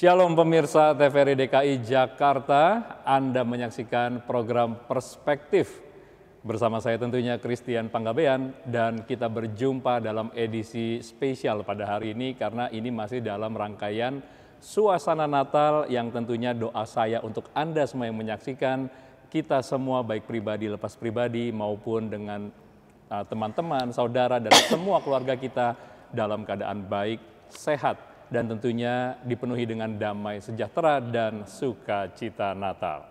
Shalom pemirsa TVRI DKI Jakarta, Anda menyaksikan program Perspektif. Bersama saya tentunya Christian Panggabean dan kita berjumpa dalam edisi spesial pada hari ini karena ini masih dalam rangkaian suasana Natal yang tentunya doa saya untuk Anda semua yang menyaksikan kita semua baik pribadi lepas pribadi maupun dengan uh, teman-teman, saudara dan semua keluarga kita dalam keadaan baik, sehat dan tentunya dipenuhi dengan damai sejahtera dan sukacita Natal.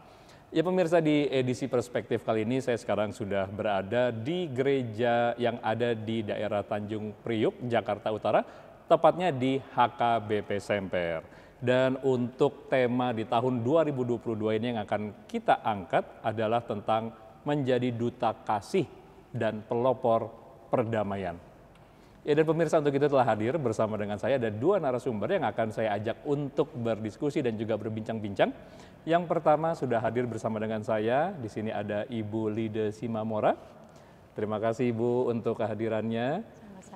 Ya pemirsa di edisi perspektif kali ini saya sekarang sudah berada di gereja yang ada di daerah Tanjung Priuk, Jakarta Utara, tepatnya di HKBP Semper. Dan untuk tema di tahun 2022 ini yang akan kita angkat adalah tentang menjadi duta kasih dan pelopor perdamaian. Ya dan pemirsa untuk itu telah hadir bersama dengan saya ada dua narasumber yang akan saya ajak untuk berdiskusi dan juga berbincang-bincang. Yang pertama sudah hadir bersama dengan saya, di sini ada Ibu Lide Simamora. Terima kasih Ibu untuk kehadirannya.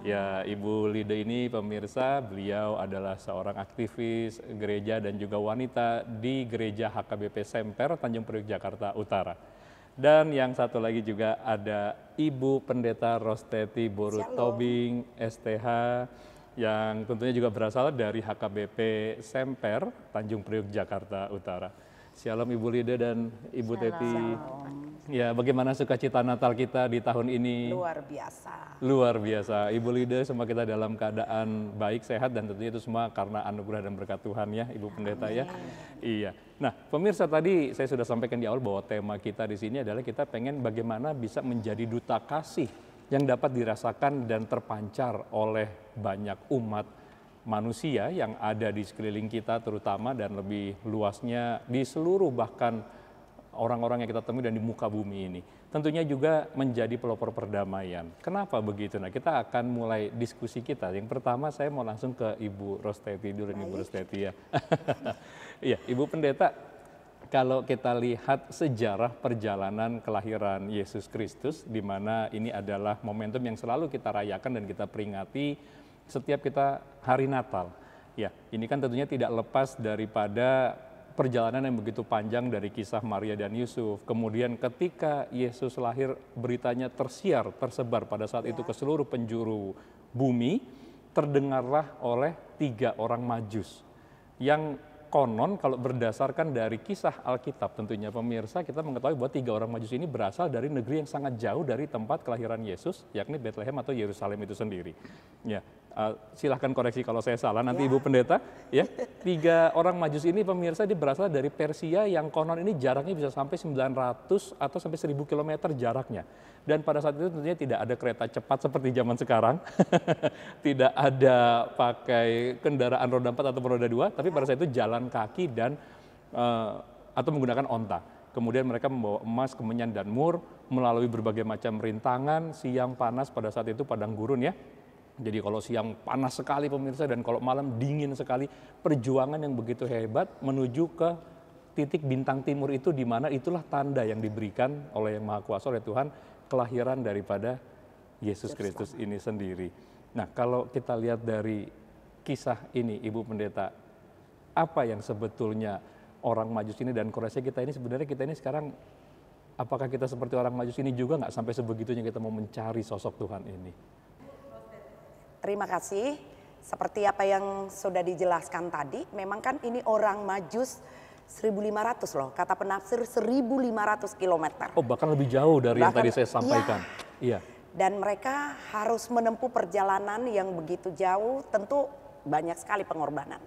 Ya, Ibu Lide ini pemirsa, beliau adalah seorang aktivis gereja dan juga wanita di Gereja HKBP Semper Tanjung Priok Jakarta Utara. Dan yang satu lagi juga ada Ibu Pendeta Rosteti Borutobing STH yang tentunya juga berasal dari HKBP Semper, Tanjung Priok, Jakarta Utara. Shalom Ibu Lida dan Ibu Shalom. Teti. Shalom. Ya, bagaimana sukacita Natal kita di tahun ini? Luar biasa. Luar biasa. Ibu Lida, semua kita dalam keadaan baik, sehat, dan tentunya itu semua karena anugerah dan berkat Tuhan ya, Ibu Pendeta ya. Iya. Nah, pemirsa tadi saya sudah sampaikan di awal bahwa tema kita di sini adalah kita pengen bagaimana bisa menjadi duta kasih yang dapat dirasakan dan terpancar oleh banyak umat manusia yang ada di sekeliling kita terutama dan lebih luasnya di seluruh bahkan orang-orang yang kita temui dan di muka bumi ini. Tentunya juga menjadi pelopor perdamaian. Kenapa begitu? Nah, kita akan mulai diskusi kita. Yang pertama saya mau langsung ke Ibu Rosteti dulu, Baik. Ibu Rosteti ya. Iya, Ibu Pendeta, kalau kita lihat sejarah perjalanan kelahiran Yesus Kristus, di mana ini adalah momentum yang selalu kita rayakan dan kita peringati setiap kita hari Natal. Ya, ini kan tentunya tidak lepas daripada perjalanan yang begitu panjang dari kisah Maria dan Yusuf. Kemudian ketika Yesus lahir, beritanya tersiar, tersebar pada saat ya. itu ke seluruh penjuru bumi, terdengarlah oleh tiga orang majus yang konon kalau berdasarkan dari kisah Alkitab tentunya pemirsa kita mengetahui bahwa tiga orang majus ini berasal dari negeri yang sangat jauh dari tempat kelahiran Yesus yakni Bethlehem atau Yerusalem itu sendiri. Ya, Eh, silahkan koreksi kalau saya salah nanti ya. Ibu Pendeta ya. Tiga orang majus ini pemirsa dia berasal dari Persia yang konon ini jaraknya bisa sampai 900 atau sampai 1000 km jaraknya. Dan pada saat itu tentunya tidak ada kereta cepat seperti zaman sekarang. tidak ada pakai kendaraan roda 4 atau roda 2, tapi pada saat itu jalan kaki dan uh, atau menggunakan onta. Kemudian mereka membawa emas, kemenyan dan mur melalui berbagai macam rintangan, siang panas pada saat itu padang gurun ya jadi kalau siang panas sekali pemirsa dan kalau malam dingin sekali, perjuangan yang begitu hebat menuju ke titik bintang timur itu di mana itulah tanda yang diberikan oleh Yang Maha Kuasa oleh Tuhan kelahiran daripada Yesus Kristus ini sendiri. Nah, kalau kita lihat dari kisah ini Ibu Pendeta, apa yang sebetulnya orang Majus ini dan Korea kita ini sebenarnya kita ini sekarang apakah kita seperti orang Majus ini juga nggak sampai sebegitunya kita mau mencari sosok Tuhan ini? Terima kasih. Seperti apa yang sudah dijelaskan tadi, memang kan ini orang majus 1500 loh, kata penafsir 1500 kilometer. Oh bahkan lebih jauh dari bahkan, yang tadi saya sampaikan. Ya, iya. Dan mereka harus menempuh perjalanan yang begitu jauh, tentu banyak sekali pengorbanan.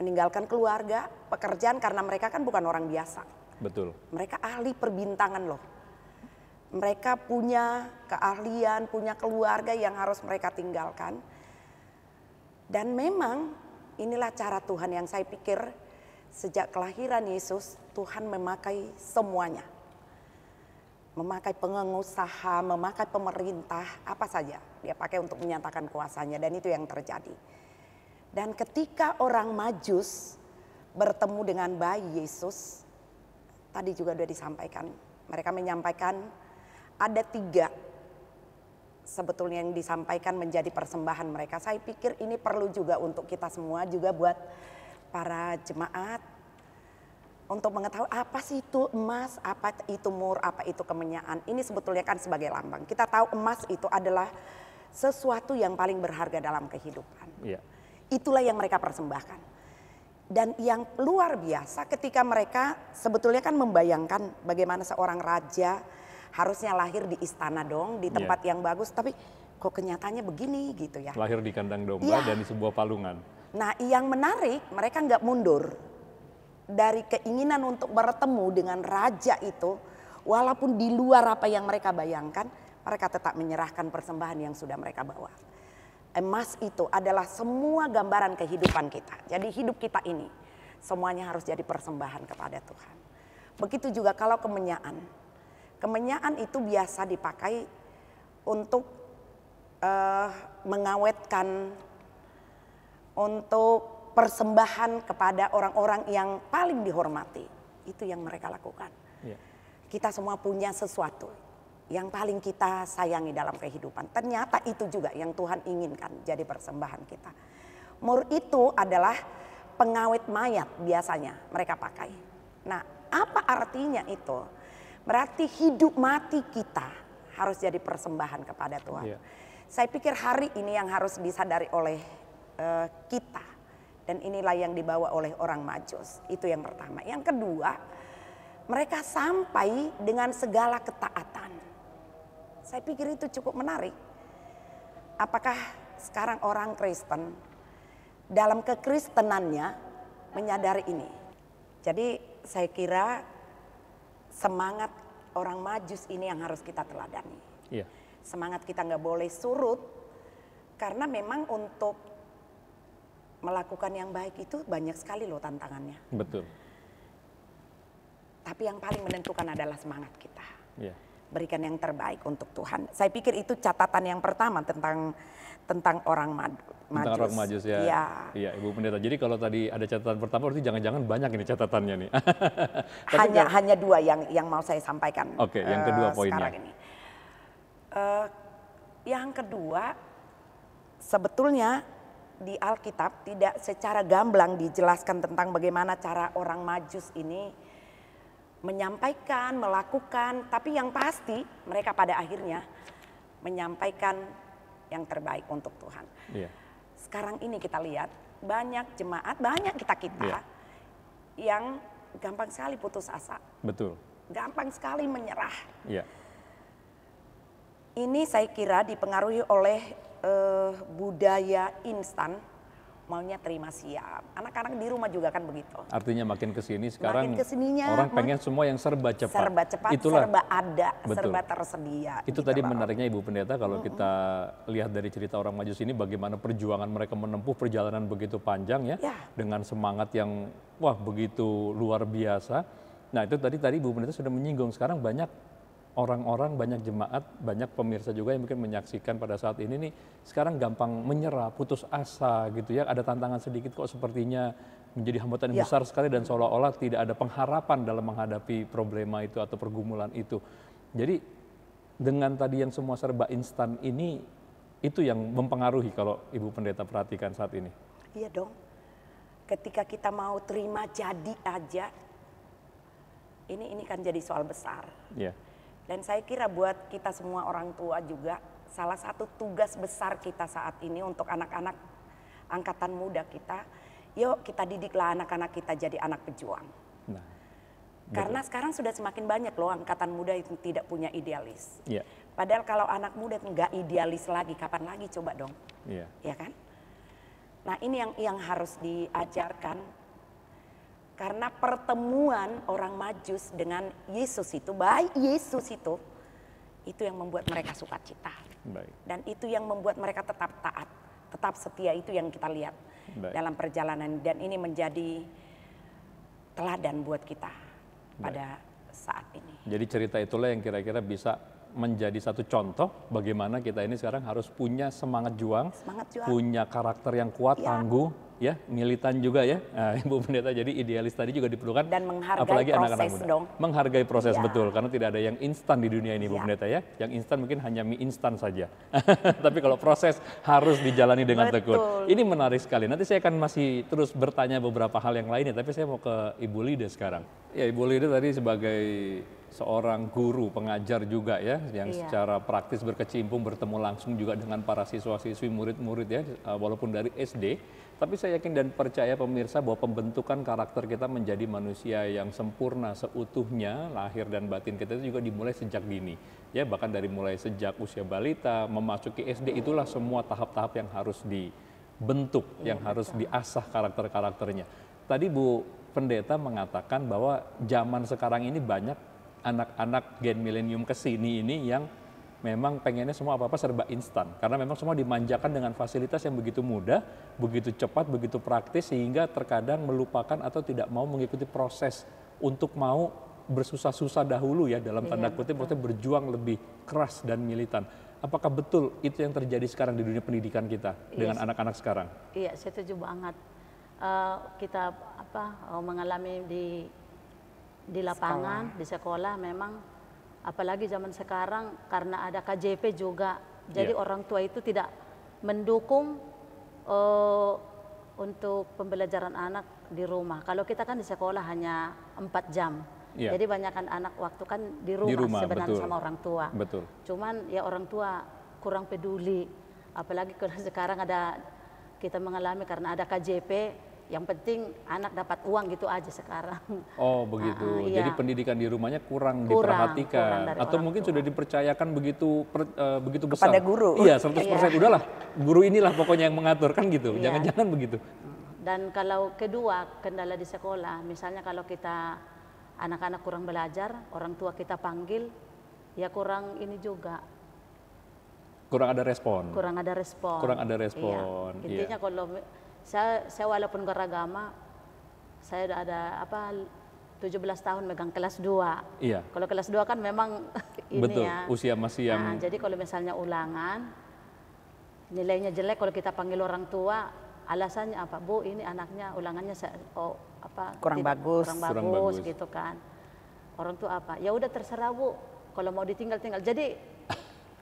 Meninggalkan keluarga, pekerjaan karena mereka kan bukan orang biasa. Betul. Mereka ahli perbintangan loh mereka punya keahlian, punya keluarga yang harus mereka tinggalkan. Dan memang inilah cara Tuhan yang saya pikir sejak kelahiran Yesus Tuhan memakai semuanya. Memakai pengusaha, memakai pemerintah, apa saja dia pakai untuk menyatakan kuasanya dan itu yang terjadi. Dan ketika orang Majus bertemu dengan bayi Yesus, tadi juga sudah disampaikan, mereka menyampaikan ada tiga sebetulnya yang disampaikan menjadi persembahan mereka. Saya pikir ini perlu juga untuk kita semua juga buat para jemaat untuk mengetahui apa sih itu emas, apa itu mur, apa itu kemenyaan. Ini sebetulnya kan sebagai lambang. Kita tahu emas itu adalah sesuatu yang paling berharga dalam kehidupan. Yeah. Itulah yang mereka persembahkan. Dan yang luar biasa ketika mereka sebetulnya kan membayangkan bagaimana seorang raja harusnya lahir di istana dong, di iya. tempat yeah. yang bagus, tapi kok kenyataannya begini gitu ya. Lahir di kandang domba yeah. dan di sebuah palungan. Nah, yang menarik mereka nggak mundur dari keinginan untuk bertemu dengan raja itu, walaupun di luar apa yang mereka bayangkan, mereka tetap menyerahkan persembahan yang sudah mereka bawa. Emas itu adalah semua gambaran kehidupan kita. Jadi hidup kita ini semuanya harus jadi persembahan kepada Tuhan. Begitu juga kalau kemenyaan Kemenyan itu biasa dipakai untuk uh, mengawetkan untuk persembahan kepada orang-orang yang paling dihormati. Itu yang mereka lakukan. Yeah. Kita semua punya sesuatu yang paling kita sayangi dalam kehidupan. Ternyata itu juga yang Tuhan inginkan jadi persembahan kita. Mur itu adalah pengawet mayat biasanya mereka pakai. Nah, apa artinya itu? Berarti hidup mati kita harus jadi persembahan kepada Tuhan. Yeah. Saya pikir hari ini yang harus disadari oleh uh, kita dan inilah yang dibawa oleh orang Majus. Itu yang pertama. Yang kedua, mereka sampai dengan segala ketaatan. Saya pikir itu cukup menarik. Apakah sekarang orang Kristen dalam kekristenannya menyadari ini? Jadi saya kira semangat orang majus ini yang harus kita teladani. Iya. Semangat kita nggak boleh surut karena memang untuk melakukan yang baik itu banyak sekali loh tantangannya. Betul. Tapi yang paling menentukan adalah semangat kita. Iya. Berikan yang terbaik untuk Tuhan. Saya pikir itu catatan yang pertama tentang tentang orang madu, Majus. Tentang Rock Majus ya. Iya. Iya, Ibu Pendeta. Jadi kalau tadi ada catatan pertama berarti jangan-jangan banyak ini catatannya nih. hanya hanya dua yang yang mau saya sampaikan. Oke, okay, yang kedua uh, poinnya. Sekarang ini. Uh, yang kedua sebetulnya di Alkitab tidak secara gamblang dijelaskan tentang bagaimana cara orang Majus ini menyampaikan, melakukan, tapi yang pasti mereka pada akhirnya menyampaikan yang terbaik untuk Tuhan. Yeah sekarang ini kita lihat banyak jemaat, banyak kita-kita yeah. yang gampang sekali putus asa. Betul. Gampang sekali menyerah. Yeah. Ini saya kira dipengaruhi oleh uh, budaya instan maunya terima siap. Anak-anak di rumah juga kan begitu. Artinya makin kesini sekarang makin orang pengen semua yang serba cepat. Serba cepat, Itulah. serba ada, Betul. serba tersedia. Itu gitu tadi loh. menariknya Ibu Pendeta kalau mm -hmm. kita lihat dari cerita orang Majus ini bagaimana perjuangan mereka menempuh perjalanan begitu panjang ya, ya. dengan semangat yang wah begitu luar biasa. Nah itu tadi tadi Ibu Pendeta sudah menyinggung sekarang banyak orang-orang banyak jemaat, banyak pemirsa juga yang mungkin menyaksikan pada saat ini nih sekarang gampang menyerah, putus asa gitu ya. Ada tantangan sedikit kok sepertinya menjadi hambatan yang ya. besar sekali dan seolah-olah tidak ada pengharapan dalam menghadapi problema itu atau pergumulan itu. Jadi dengan tadi yang semua serba instan ini itu yang mempengaruhi kalau Ibu Pendeta perhatikan saat ini. Iya dong. Ketika kita mau terima jadi aja ini ini kan jadi soal besar. Iya. Yeah dan saya kira buat kita semua orang tua juga salah satu tugas besar kita saat ini untuk anak-anak angkatan muda kita, yuk kita didiklah anak-anak kita jadi anak pejuang. Nah, Karena sekarang sudah semakin banyak loh angkatan muda itu tidak punya idealis. Yeah. Padahal kalau anak muda nggak idealis lagi, kapan lagi coba dong, yeah. ya iya kan? Nah ini yang yang harus diajarkan karena pertemuan orang Majus dengan Yesus itu, baik Yesus itu, itu yang membuat mereka suka cita. Baik. Dan itu yang membuat mereka tetap taat, tetap setia itu yang kita lihat baik. dalam perjalanan dan ini menjadi teladan buat kita baik. pada saat ini. Jadi cerita itulah yang kira-kira bisa menjadi satu contoh bagaimana kita ini sekarang harus punya semangat juang, semangat juang. punya karakter yang kuat, ya. tangguh, ya militan juga ya nah, Ibu Pendeta jadi idealis tadi juga diperlukan dan menghargai apalagi anak -anak muda. dong menghargai proses ya. betul karena tidak ada yang instan di dunia ini Ibu ya. Pendeta ya yang instan mungkin hanya mie instan saja tapi kalau proses harus dijalani dengan betul. tekun ini menarik sekali nanti saya akan masih terus bertanya beberapa hal yang lainnya tapi saya mau ke Ibu Lida sekarang ya Ibu Lida tadi sebagai seorang guru, pengajar juga ya, yang iya. secara praktis berkecimpung bertemu langsung juga dengan para siswa-siswi, murid-murid ya, eh, walaupun dari SD. Tapi saya yakin dan percaya pemirsa bahwa pembentukan karakter kita menjadi manusia yang sempurna seutuhnya, lahir dan batin kita itu juga dimulai sejak dini. Ya, bahkan dari mulai sejak usia balita, memasuki SD itulah semua tahap-tahap yang harus dibentuk, iya, yang betul. harus diasah karakter-karakternya. Tadi Bu Pendeta mengatakan bahwa zaman sekarang ini banyak anak-anak gen milenium ke sini ini yang memang pengennya semua apa-apa serba instan. Karena memang semua dimanjakan dengan fasilitas yang begitu mudah, begitu cepat, begitu praktis, sehingga terkadang melupakan atau tidak mau mengikuti proses untuk mau bersusah-susah dahulu ya dalam iya, tanda kutip, maksudnya berjuang lebih keras dan militan. Apakah betul itu yang terjadi sekarang di dunia pendidikan kita iya, dengan anak-anak sekarang? Iya, saya setuju banget. Uh, kita apa eh, mengalami di di lapangan, sekolah. di sekolah memang apalagi zaman sekarang karena ada KJP juga. Jadi yeah. orang tua itu tidak mendukung uh, untuk pembelajaran anak di rumah. Kalau kita kan di sekolah hanya 4 jam. Yeah. Jadi banyakkan anak waktu kan di rumah, di rumah sebenarnya betul. sama orang tua. Betul. Cuman ya orang tua kurang peduli. Apalagi kalau sekarang ada kita mengalami karena ada KJP yang penting anak dapat uang gitu aja sekarang. Oh begitu. Uh, Jadi iya. pendidikan di rumahnya kurang, kurang diperhatikan kurang atau mungkin tua. sudah dipercayakan begitu per, uh, begitu besar. Kepada guru. Iya 100% persen. Iya. Udahlah guru inilah pokoknya yang mengatur kan gitu. Iya. Jangan-jangan begitu. Dan kalau kedua kendala di sekolah, misalnya kalau kita anak-anak kurang belajar, orang tua kita panggil, ya kurang ini juga kurang ada respon kurang ada respon kurang ada respon iya. iya. intinya iya. kalau saya, saya walaupun beragama, saya ada apa 17 tahun megang kelas 2. Iya. Kalau kelas 2 kan memang ini Betul, ya. usia masih yang... Nah, jadi kalau misalnya ulangan, nilainya jelek kalau kita panggil orang tua, alasannya apa? Bu, ini anaknya ulangannya oh, apa kurang tidak, bagus. Kurang bagus, kurang bagus gitu kan. Orang tua apa? Ya udah terserah Bu, kalau mau ditinggal tinggal. Jadi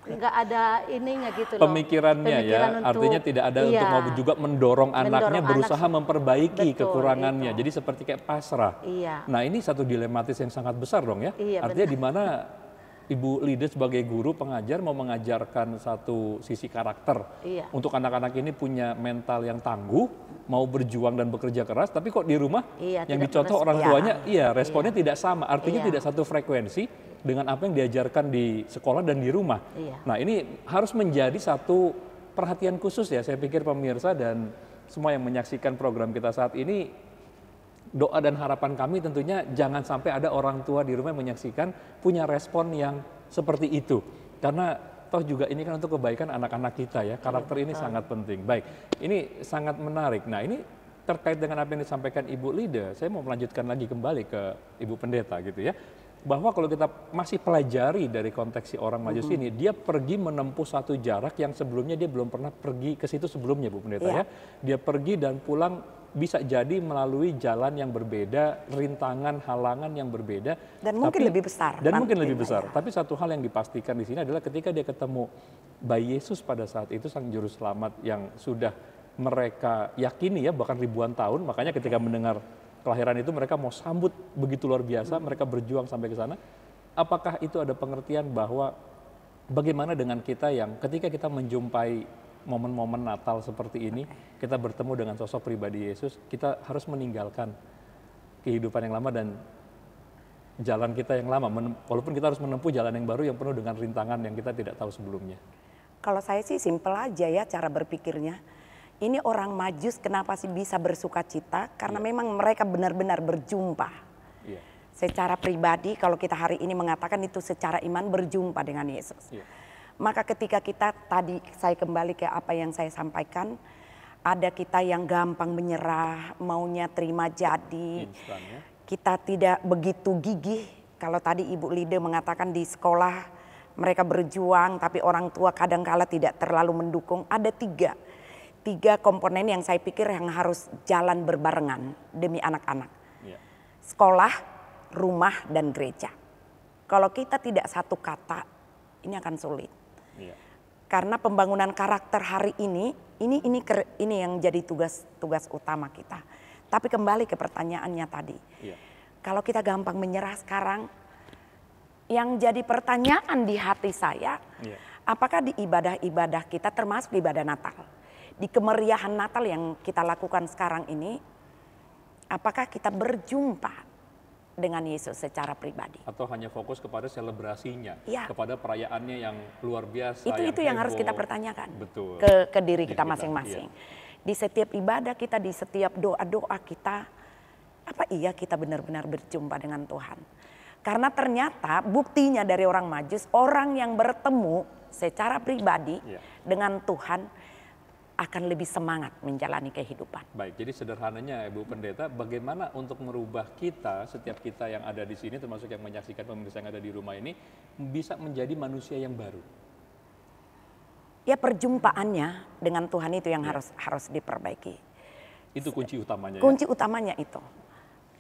Iya. nggak ada ininya gitu loh. Pemikirannya ya, Pemikiran ya, untuk, artinya tidak ada iya, untuk mau juga mendorong, mendorong anaknya berusaha anak, memperbaiki betul, kekurangannya. Itu. Jadi seperti kayak pasrah. Iya. Nah ini satu dilematis yang sangat besar dong ya. Iya, artinya di mana ibu Lida sebagai guru pengajar mau mengajarkan satu sisi karakter iya. untuk anak-anak ini punya mental yang tangguh mau berjuang dan bekerja keras tapi kok di rumah iya, yang dicontoh orang tuanya iya, iya. responnya iya. tidak sama artinya iya. tidak satu frekuensi dengan apa yang diajarkan di sekolah dan di rumah iya. nah ini harus menjadi satu perhatian khusus ya saya pikir pemirsa dan semua yang menyaksikan program kita saat ini doa dan harapan kami tentunya jangan sampai ada orang tua di rumah yang menyaksikan punya respon yang seperti itu. Karena toh juga ini kan untuk kebaikan anak-anak kita ya. Karakter ini sangat penting. Baik, ini sangat menarik. Nah, ini terkait dengan apa yang disampaikan Ibu Lida, saya mau melanjutkan lagi kembali ke Ibu Pendeta gitu ya. Bahwa kalau kita masih pelajari dari konteks si orang Majus mm ini, dia pergi menempuh satu jarak yang sebelumnya dia belum pernah pergi ke situ sebelumnya, Bu Pendeta yeah. ya. Dia pergi dan pulang bisa jadi melalui jalan yang berbeda, rintangan, halangan yang berbeda. Dan tapi, mungkin lebih besar. Dan mungkin lebih besar. Ya. Tapi satu hal yang dipastikan di sini adalah ketika dia ketemu bayi Yesus pada saat itu sang juru selamat yang sudah mereka yakini ya bahkan ribuan tahun, makanya ketika mendengar kelahiran itu mereka mau sambut begitu luar biasa, hmm. mereka berjuang sampai ke sana. Apakah itu ada pengertian bahwa bagaimana dengan kita yang ketika kita menjumpai momen-momen Natal seperti ini kita bertemu dengan sosok pribadi Yesus, kita harus meninggalkan kehidupan yang lama dan jalan kita yang lama. Walaupun kita harus menempuh jalan yang baru yang penuh dengan rintangan yang kita tidak tahu sebelumnya. Kalau saya sih simpel aja ya cara berpikirnya. Ini orang majus kenapa sih bisa bersuka cita? Karena yeah. memang mereka benar-benar berjumpa. Yeah. Secara pribadi kalau kita hari ini mengatakan itu secara iman berjumpa dengan Yesus. Yeah maka ketika kita tadi saya kembali ke apa yang saya sampaikan, ada kita yang gampang menyerah, maunya terima jadi. Ya. Kita tidak begitu gigih. Kalau tadi Ibu Lide mengatakan di sekolah mereka berjuang, tapi orang tua kadangkala tidak terlalu mendukung. Ada tiga, tiga komponen yang saya pikir yang harus jalan berbarengan demi anak-anak. Ya. Sekolah, rumah, dan gereja. Kalau kita tidak satu kata, ini akan sulit. Karena pembangunan karakter hari ini ini ini ini yang jadi tugas tugas utama kita. Tapi kembali ke pertanyaannya tadi. Iya. Kalau kita gampang menyerah sekarang yang jadi pertanyaan di hati saya iya. apakah di ibadah-ibadah kita termasuk di ibadah Natal di kemeriahan Natal yang kita lakukan sekarang ini apakah kita berjumpa dengan Yesus secara pribadi. Atau hanya fokus kepada selebrasinya, ya. kepada perayaannya yang luar biasa. Itu yang itu yang harus kita pertanyakan Betul. ke ke diri kita masing-masing. Iya. Di setiap ibadah kita, di setiap doa-doa kita, apa iya kita benar-benar berjumpa dengan Tuhan? Karena ternyata buktinya dari orang majus, orang yang bertemu secara pribadi ya. dengan Tuhan akan lebih semangat menjalani kehidupan. Baik, jadi sederhananya Ibu Pendeta, bagaimana untuk merubah kita, setiap kita yang ada di sini, termasuk yang menyaksikan pemirsa yang ada di rumah ini, bisa menjadi manusia yang baru? Ya perjumpaannya dengan Tuhan itu yang ya. harus harus diperbaiki. Itu kunci utamanya. Ya? Kunci ya? utamanya itu,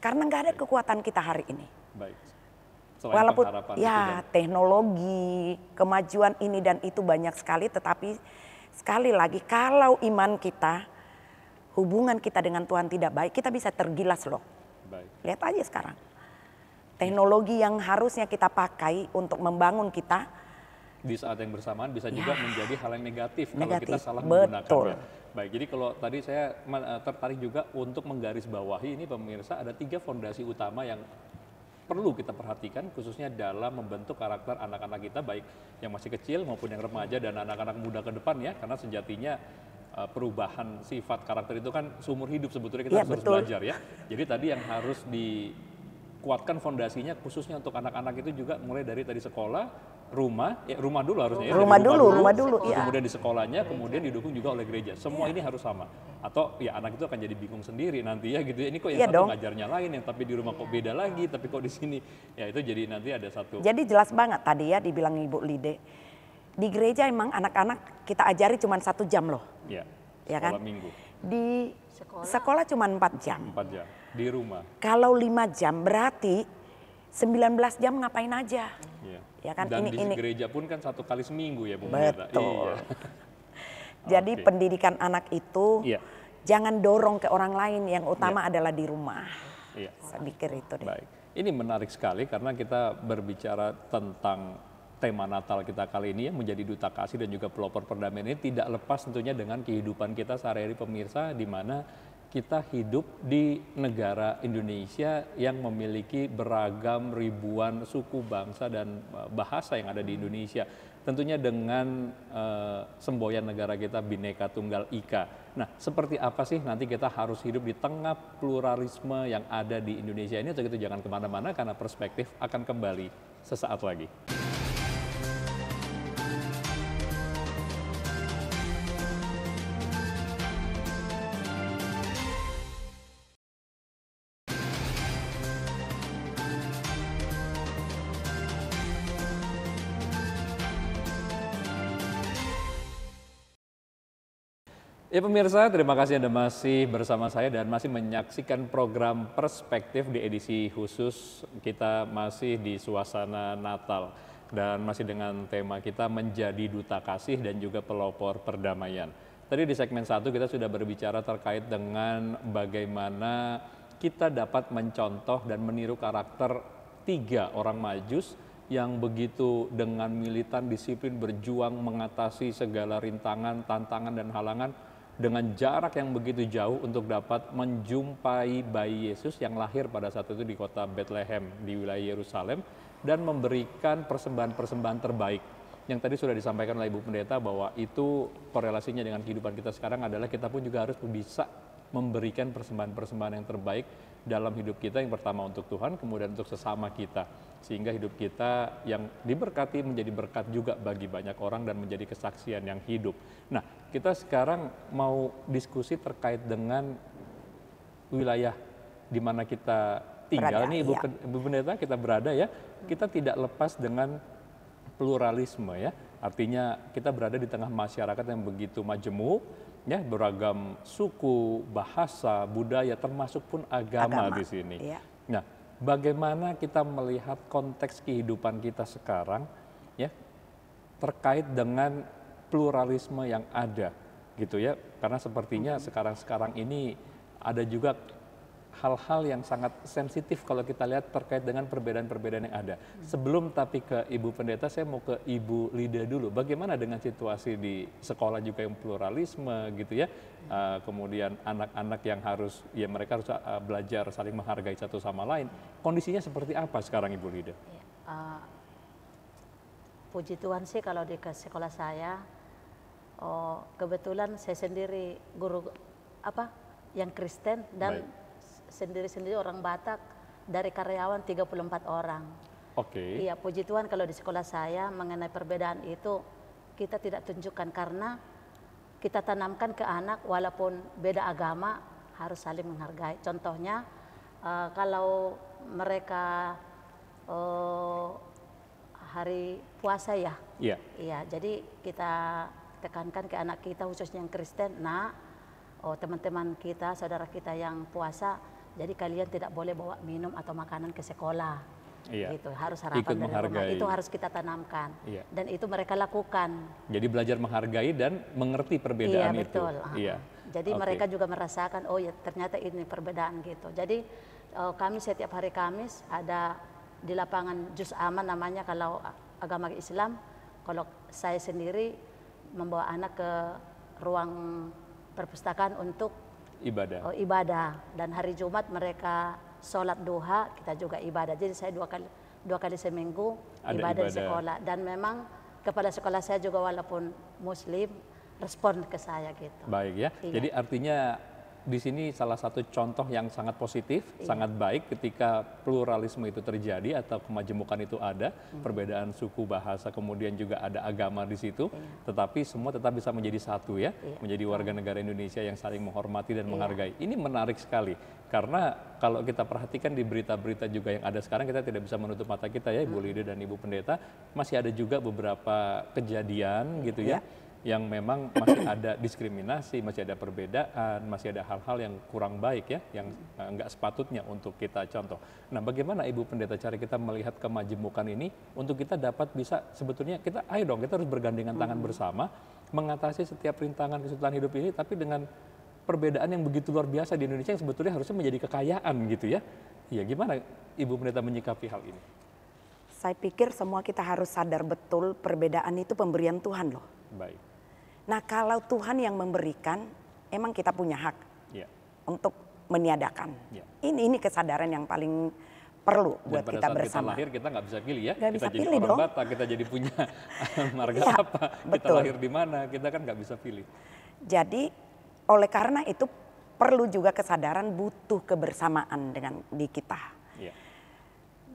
karena nggak ada Baik. kekuatan kita hari ini. Baik. Selain Walaupun ya teknologi, kemajuan ini dan itu banyak sekali, tetapi Sekali lagi kalau iman kita, hubungan kita dengan Tuhan tidak baik, kita bisa tergilas loh. Baik. Lihat aja sekarang. Teknologi yang harusnya kita pakai untuk membangun kita di saat yang bersamaan bisa ya. juga menjadi hal yang negatif, negatif. kalau kita salah Betul. menggunakannya. Baik, jadi kalau tadi saya eh, tertarik juga untuk menggarisbawahi ini pemirsa ada tiga fondasi utama yang perlu kita perhatikan khususnya dalam membentuk karakter anak-anak kita baik yang masih kecil maupun yang remaja dan anak-anak muda ke depan ya karena sejatinya eh, perubahan sifat karakter itu kan seumur hidup sebetulnya kita ya, harus, harus belajar ya. Jadi tadi yang harus dikuatkan fondasinya khususnya untuk anak-anak itu juga mulai dari tadi sekolah rumah, ya rumah dulu harusnya ya. Rumah, rumah dulu, dulu, rumah dulu, iya. Kemudian di sekolahnya, kemudian didukung juga oleh gereja. Semua ya. ini harus sama. Atau ya anak itu akan jadi bingung sendiri nanti ya gitu ya. Ini kok yang ya satu dong. ngajarnya lain, yang tapi di rumah kok beda lagi, tapi kok di sini. Ya itu jadi nanti ada satu. Jadi jelas banget tadi ya dibilang Ibu Lide. Di gereja emang anak-anak kita ajari cuma satu jam loh. Iya. Ya kan? minggu. Di sekolah, sekolah cuma empat jam. Empat jam. Di rumah. Kalau lima jam berarti 19 jam ngapain aja. Iya ya kan Dan ini di ini gereja pun kan satu kali seminggu ya Bu betul iya. jadi okay. pendidikan anak itu yeah. jangan dorong ke orang lain yang utama yeah. adalah di rumah yeah. saya pikir itu deh Baik. ini menarik sekali karena kita berbicara tentang tema Natal kita kali ini yang menjadi duta kasih dan juga pelopor perdamaian ini tidak lepas tentunya dengan kehidupan kita sehari-hari pemirsa di mana kita hidup di negara Indonesia yang memiliki beragam ribuan suku, bangsa, dan eh, bahasa yang ada di Indonesia. Tentunya dengan uh, semboyan negara kita bineka Tunggal Ika. Nah, seperti apa sih nanti kita harus hidup di tengah pluralisme yang ada di Indonesia ini? Untuk itu jangan kemana-mana karena perspektif akan kembali sesaat lagi. Ya pemirsa, terima kasih Anda masih bersama saya dan masih menyaksikan program Perspektif di edisi khusus kita masih di suasana Natal dan masih dengan tema kita menjadi duta kasih dan juga pelopor perdamaian. Tadi di segmen satu kita sudah berbicara terkait dengan bagaimana kita dapat mencontoh dan meniru karakter tiga orang majus yang begitu dengan militan disiplin berjuang mengatasi segala rintangan, tantangan dan halangan dengan jarak yang begitu jauh untuk dapat menjumpai bayi Yesus yang lahir pada saat itu di kota Bethlehem di wilayah Yerusalem dan memberikan persembahan-persembahan terbaik. Yang tadi sudah disampaikan oleh Ibu Pendeta bahwa itu korelasinya dengan kehidupan kita sekarang adalah kita pun juga harus bisa memberikan persembahan-persembahan yang terbaik dalam hidup kita yang pertama untuk Tuhan, kemudian untuk sesama kita. Sehingga hidup kita yang diberkati menjadi berkat juga bagi banyak orang dan menjadi kesaksian yang hidup. Nah, kita sekarang mau diskusi terkait dengan wilayah di mana kita tinggal berada, nih Ibu, iya. Pendeta kita berada ya. Kita tidak lepas dengan pluralisme ya. Artinya kita berada di tengah masyarakat yang begitu majemuk ya beragam suku, bahasa, budaya termasuk pun agama, agama. di sini. Iya. Nah, bagaimana kita melihat konteks kehidupan kita sekarang ya terkait dengan pluralisme yang ada gitu ya karena sepertinya hmm. sekarang-sekarang ini ada juga hal-hal yang sangat sensitif kalau kita lihat terkait dengan perbedaan-perbedaan yang ada. Hmm. Sebelum tapi ke Ibu Pendeta, saya mau ke Ibu Lida dulu. Bagaimana dengan situasi di sekolah juga yang pluralisme gitu ya? Hmm. Eh, kemudian anak-anak yang harus, ya mereka harus eh, belajar saling menghargai satu sama lain. Kondisinya seperti apa sekarang Ibu Lida? Ya, eh, puji Tuhan sih kalau di sekolah saya, Oh, kebetulan saya sendiri guru apa yang Kristen dan sendiri-sendiri orang Batak dari karyawan 34 orang. Oke. Okay. Iya, puji Tuhan kalau di sekolah saya mengenai perbedaan itu kita tidak tunjukkan karena kita tanamkan ke anak walaupun beda agama harus saling menghargai. Contohnya uh, kalau mereka uh, hari puasa ya. Iya. Yeah. Iya, jadi kita tekankan ke anak kita khususnya yang Kristen, nak, oh teman-teman kita, saudara kita yang puasa, jadi kalian tidak boleh bawa minum atau makanan ke sekolah. Iya. Gitu, harus harapan Ikut dari Itu harus kita tanamkan. Iya. Dan itu mereka lakukan. Jadi belajar menghargai dan mengerti perbedaan iya, betul. Ah. Iya. Jadi okay. mereka juga merasakan oh ya ternyata ini perbedaan gitu. Jadi oh, kami setiap hari Kamis ada di lapangan Jus Aman namanya kalau agama Islam. Kalau saya sendiri membawa anak ke ruang perpustakaan untuk ibadah. Oh, ibadah dan hari Jumat mereka sholat duha kita juga ibadah. Jadi saya dua kali dua kali seminggu ibadah, ibadah di sekolah dan memang kepada sekolah saya juga walaupun muslim respon ke saya gitu. Baik ya. Iya. Jadi artinya di sini salah satu contoh yang sangat positif, iya. sangat baik ketika pluralisme itu terjadi atau kemajemukan itu ada, hmm. perbedaan suku bahasa kemudian juga ada agama di situ, iya. tetapi semua tetap bisa menjadi satu ya, iya. menjadi warga negara Indonesia yang saling menghormati dan iya. menghargai. Ini menarik sekali karena kalau kita perhatikan di berita-berita juga yang ada sekarang kita tidak bisa menutup mata kita ya Ibu hmm. Lida dan Ibu Pendeta, masih ada juga beberapa kejadian gitu ya iya yang memang masih ada diskriminasi, masih ada perbedaan, masih ada hal-hal yang kurang baik ya, yang eh, nggak sepatutnya untuk kita contoh. Nah, bagaimana Ibu Pendeta cara kita melihat kemajemukan ini untuk kita dapat bisa sebetulnya kita ayo dong kita harus bergandengan tangan hmm. bersama mengatasi setiap rintangan kesulitan hidup ini tapi dengan perbedaan yang begitu luar biasa di Indonesia yang sebetulnya harusnya menjadi kekayaan gitu ya. Iya, gimana Ibu Pendeta menyikapi hal ini? Saya pikir semua kita harus sadar betul perbedaan itu pemberian Tuhan loh. Baik Nah kalau Tuhan yang memberikan, emang kita punya hak yeah. untuk meniadakan. Yeah. Ini ini kesadaran yang paling perlu Dan buat pada kita saat bersama. Kita lahir kita nggak bisa pilih ya. Gak kita bisa jadi pilih orang dong. Batak, kita jadi punya marga ya, apa, betul. kita lahir di mana, kita kan nggak bisa pilih. Jadi oleh karena itu perlu juga kesadaran butuh kebersamaan dengan di kita. Ya.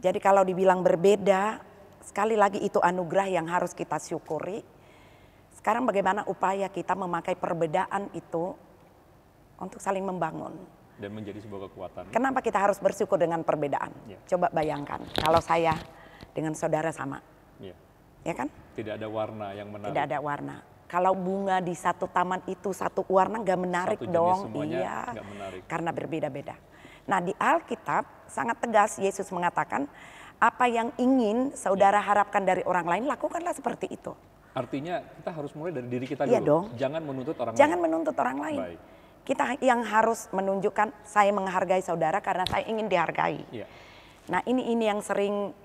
Jadi kalau dibilang berbeda, sekali lagi itu anugerah yang harus kita syukuri sekarang bagaimana upaya kita memakai perbedaan itu untuk saling membangun dan menjadi sebuah kekuatan. Kenapa kita harus bersyukur dengan perbedaan? Ya. Coba bayangkan kalau saya dengan saudara sama, ya. ya kan? Tidak ada warna yang menarik. Tidak ada warna. Kalau bunga di satu taman itu satu warna nggak menarik satu dong, iya, menarik. karena berbeda-beda. Nah di Alkitab sangat tegas Yesus mengatakan apa yang ingin saudara ya. harapkan dari orang lain lakukanlah seperti itu. Artinya kita harus mulai dari diri kita iya dulu. dong. Jangan menuntut orang Jangan lain. menuntut orang lain. Baik. Kita yang harus menunjukkan saya menghargai saudara karena saya ingin dihargai. Iya. Nah, ini ini yang sering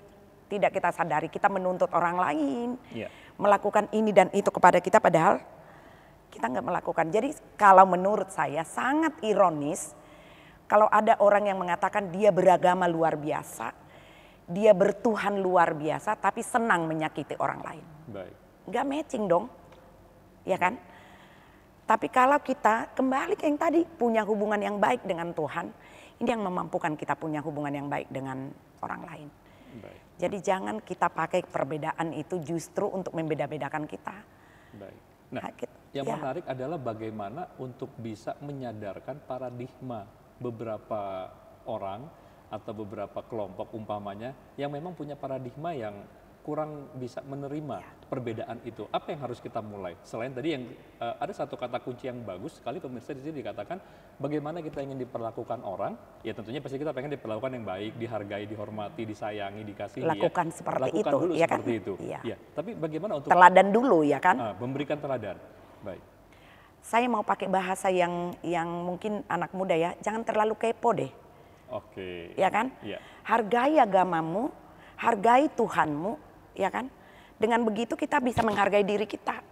tidak kita sadari. Kita menuntut orang lain Iya. melakukan ini dan itu kepada kita, padahal kita nggak melakukan. Jadi kalau menurut saya sangat ironis kalau ada orang yang mengatakan dia beragama luar biasa, dia bertuhan luar biasa, tapi senang menyakiti orang lain. Baik nggak matching dong, ya kan? Tapi kalau kita kembali ke yang tadi punya hubungan yang baik dengan Tuhan, ini yang memampukan kita punya hubungan yang baik dengan orang lain. Baik. Jadi jangan kita pakai perbedaan itu justru untuk membeda-bedakan kita. Baik. Nah, nah kita, yang ya. menarik adalah bagaimana untuk bisa menyadarkan paradigma beberapa orang atau beberapa kelompok umpamanya yang memang punya paradigma yang kurang bisa menerima ya. perbedaan itu. Apa yang harus kita mulai? Selain tadi yang uh, ada satu kata kunci yang bagus sekali pemirsa di sini dikatakan bagaimana kita ingin diperlakukan orang, ya tentunya pasti kita pengen diperlakukan yang baik, dihargai, dihormati, disayangi, dikasih. Ya. Lakukan ya. seperti Lakukan itu, dulu ya kan? seperti kan? itu. Ya. ya. Tapi bagaimana untuk teladan dulu ya kan? Uh, memberikan teladan. Baik. Saya mau pakai bahasa yang yang mungkin anak muda ya, jangan terlalu kepo deh. Oke. Okay. Ya kan? Ya. Hargai agamamu, hargai Tuhanmu, ya kan? Dengan begitu kita bisa menghargai diri kita.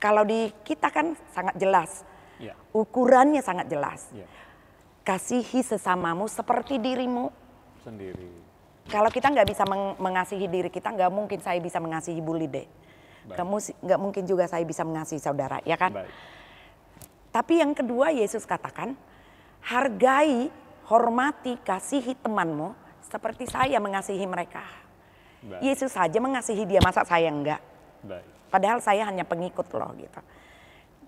Kalau di kita kan sangat jelas, yeah. ukurannya sangat jelas. Yeah. Kasihi sesamamu seperti dirimu sendiri kalau kita nggak bisa meng mengasihi diri kita, nggak mungkin saya bisa mengasihi bully deh. Kamu nggak mungkin juga saya bisa mengasihi saudara, ya kan? Baik. Tapi yang kedua Yesus katakan, hargai, hormati, kasihi temanmu seperti saya mengasihi mereka. Baik. Yesus saja mengasihi dia, masa saya enggak? Baik. Padahal saya hanya pengikut loh gitu.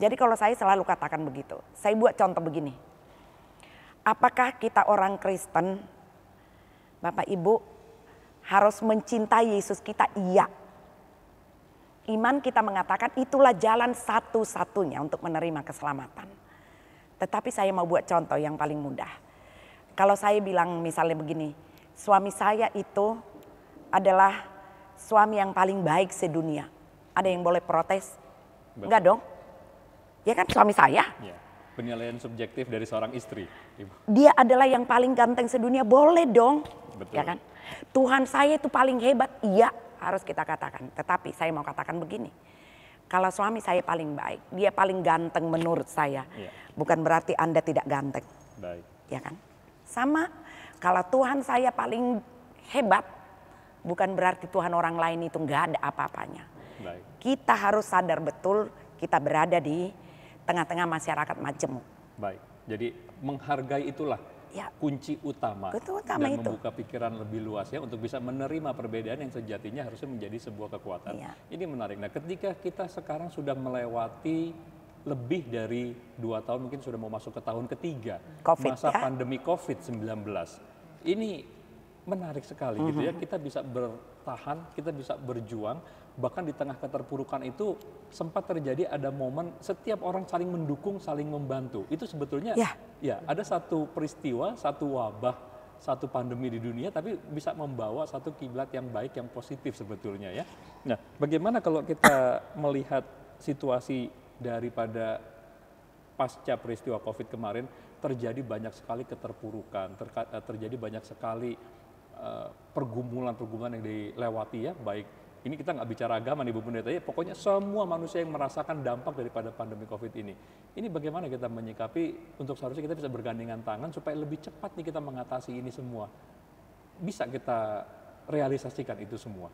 Jadi kalau saya selalu katakan begitu. Saya buat contoh begini. Apakah kita orang Kristen, Bapak Ibu, harus mencintai Yesus kita? Iya. Iman kita mengatakan itulah jalan satu-satunya untuk menerima keselamatan. Tetapi saya mau buat contoh yang paling mudah. Kalau saya bilang misalnya begini, suami saya itu adalah suami yang paling baik sedunia. Ada yang boleh protes? Betul. Enggak dong. Ya kan suami saya. Ya. Penilaian subjektif dari seorang istri. Ibu. Dia adalah yang paling ganteng sedunia. Boleh dong. Betul. Ya kan? Tuhan saya itu paling hebat. Iya, harus kita katakan. Tetapi saya mau katakan begini. Kalau suami saya paling baik, dia paling ganteng menurut saya. Ya. Bukan berarti Anda tidak ganteng. Baik. Ya kan? Sama kalau Tuhan saya paling hebat, bukan berarti Tuhan orang lain itu nggak ada apa-apanya. Kita harus sadar betul kita berada di tengah-tengah masyarakat majemuk. Baik, jadi menghargai itulah ya. kunci utama, kunci utama dan itu. membuka pikiran lebih luas ya untuk bisa menerima perbedaan yang sejatinya harusnya menjadi sebuah kekuatan. Ya. Ini menarik. Nah, ketika kita sekarang sudah melewati lebih dari dua tahun mungkin sudah mau masuk ke tahun ketiga COVID, masa ya? pandemi COVID-19. Ini menarik sekali mm -hmm. gitu ya. Mm-hmm. Kita bisa bertahan, kita bisa berjuang. Bahkan di tengah keterpurukan itu sempat terjadi ada momen setiap orang saling mendukung, saling membantu. Itu sebetulnya yeah. ya ada satu peristiwa, satu wabah satu pandemi di dunia tapi bisa membawa satu kiblat yang baik yang positif sebetulnya ya. Nah, bagaimana kalau kita melihat situasi daripada pasca peristiwa Covid kemarin terjadi banyak sekali keterpurukan, eh, terjadi banyak sekali Eh, pergumulan-pergumulan yang dilewati ya, baik ini kita nggak bicara agama nih Bu Pendeta, ya pokoknya semua manusia yang merasakan dampak daripada pandemi COVID ini. Ini bagaimana kita menyikapi untuk seharusnya kita bisa bergandengan tangan supaya lebih cepat nih kita mengatasi ini semua. Bisa kita realisasikan itu semua?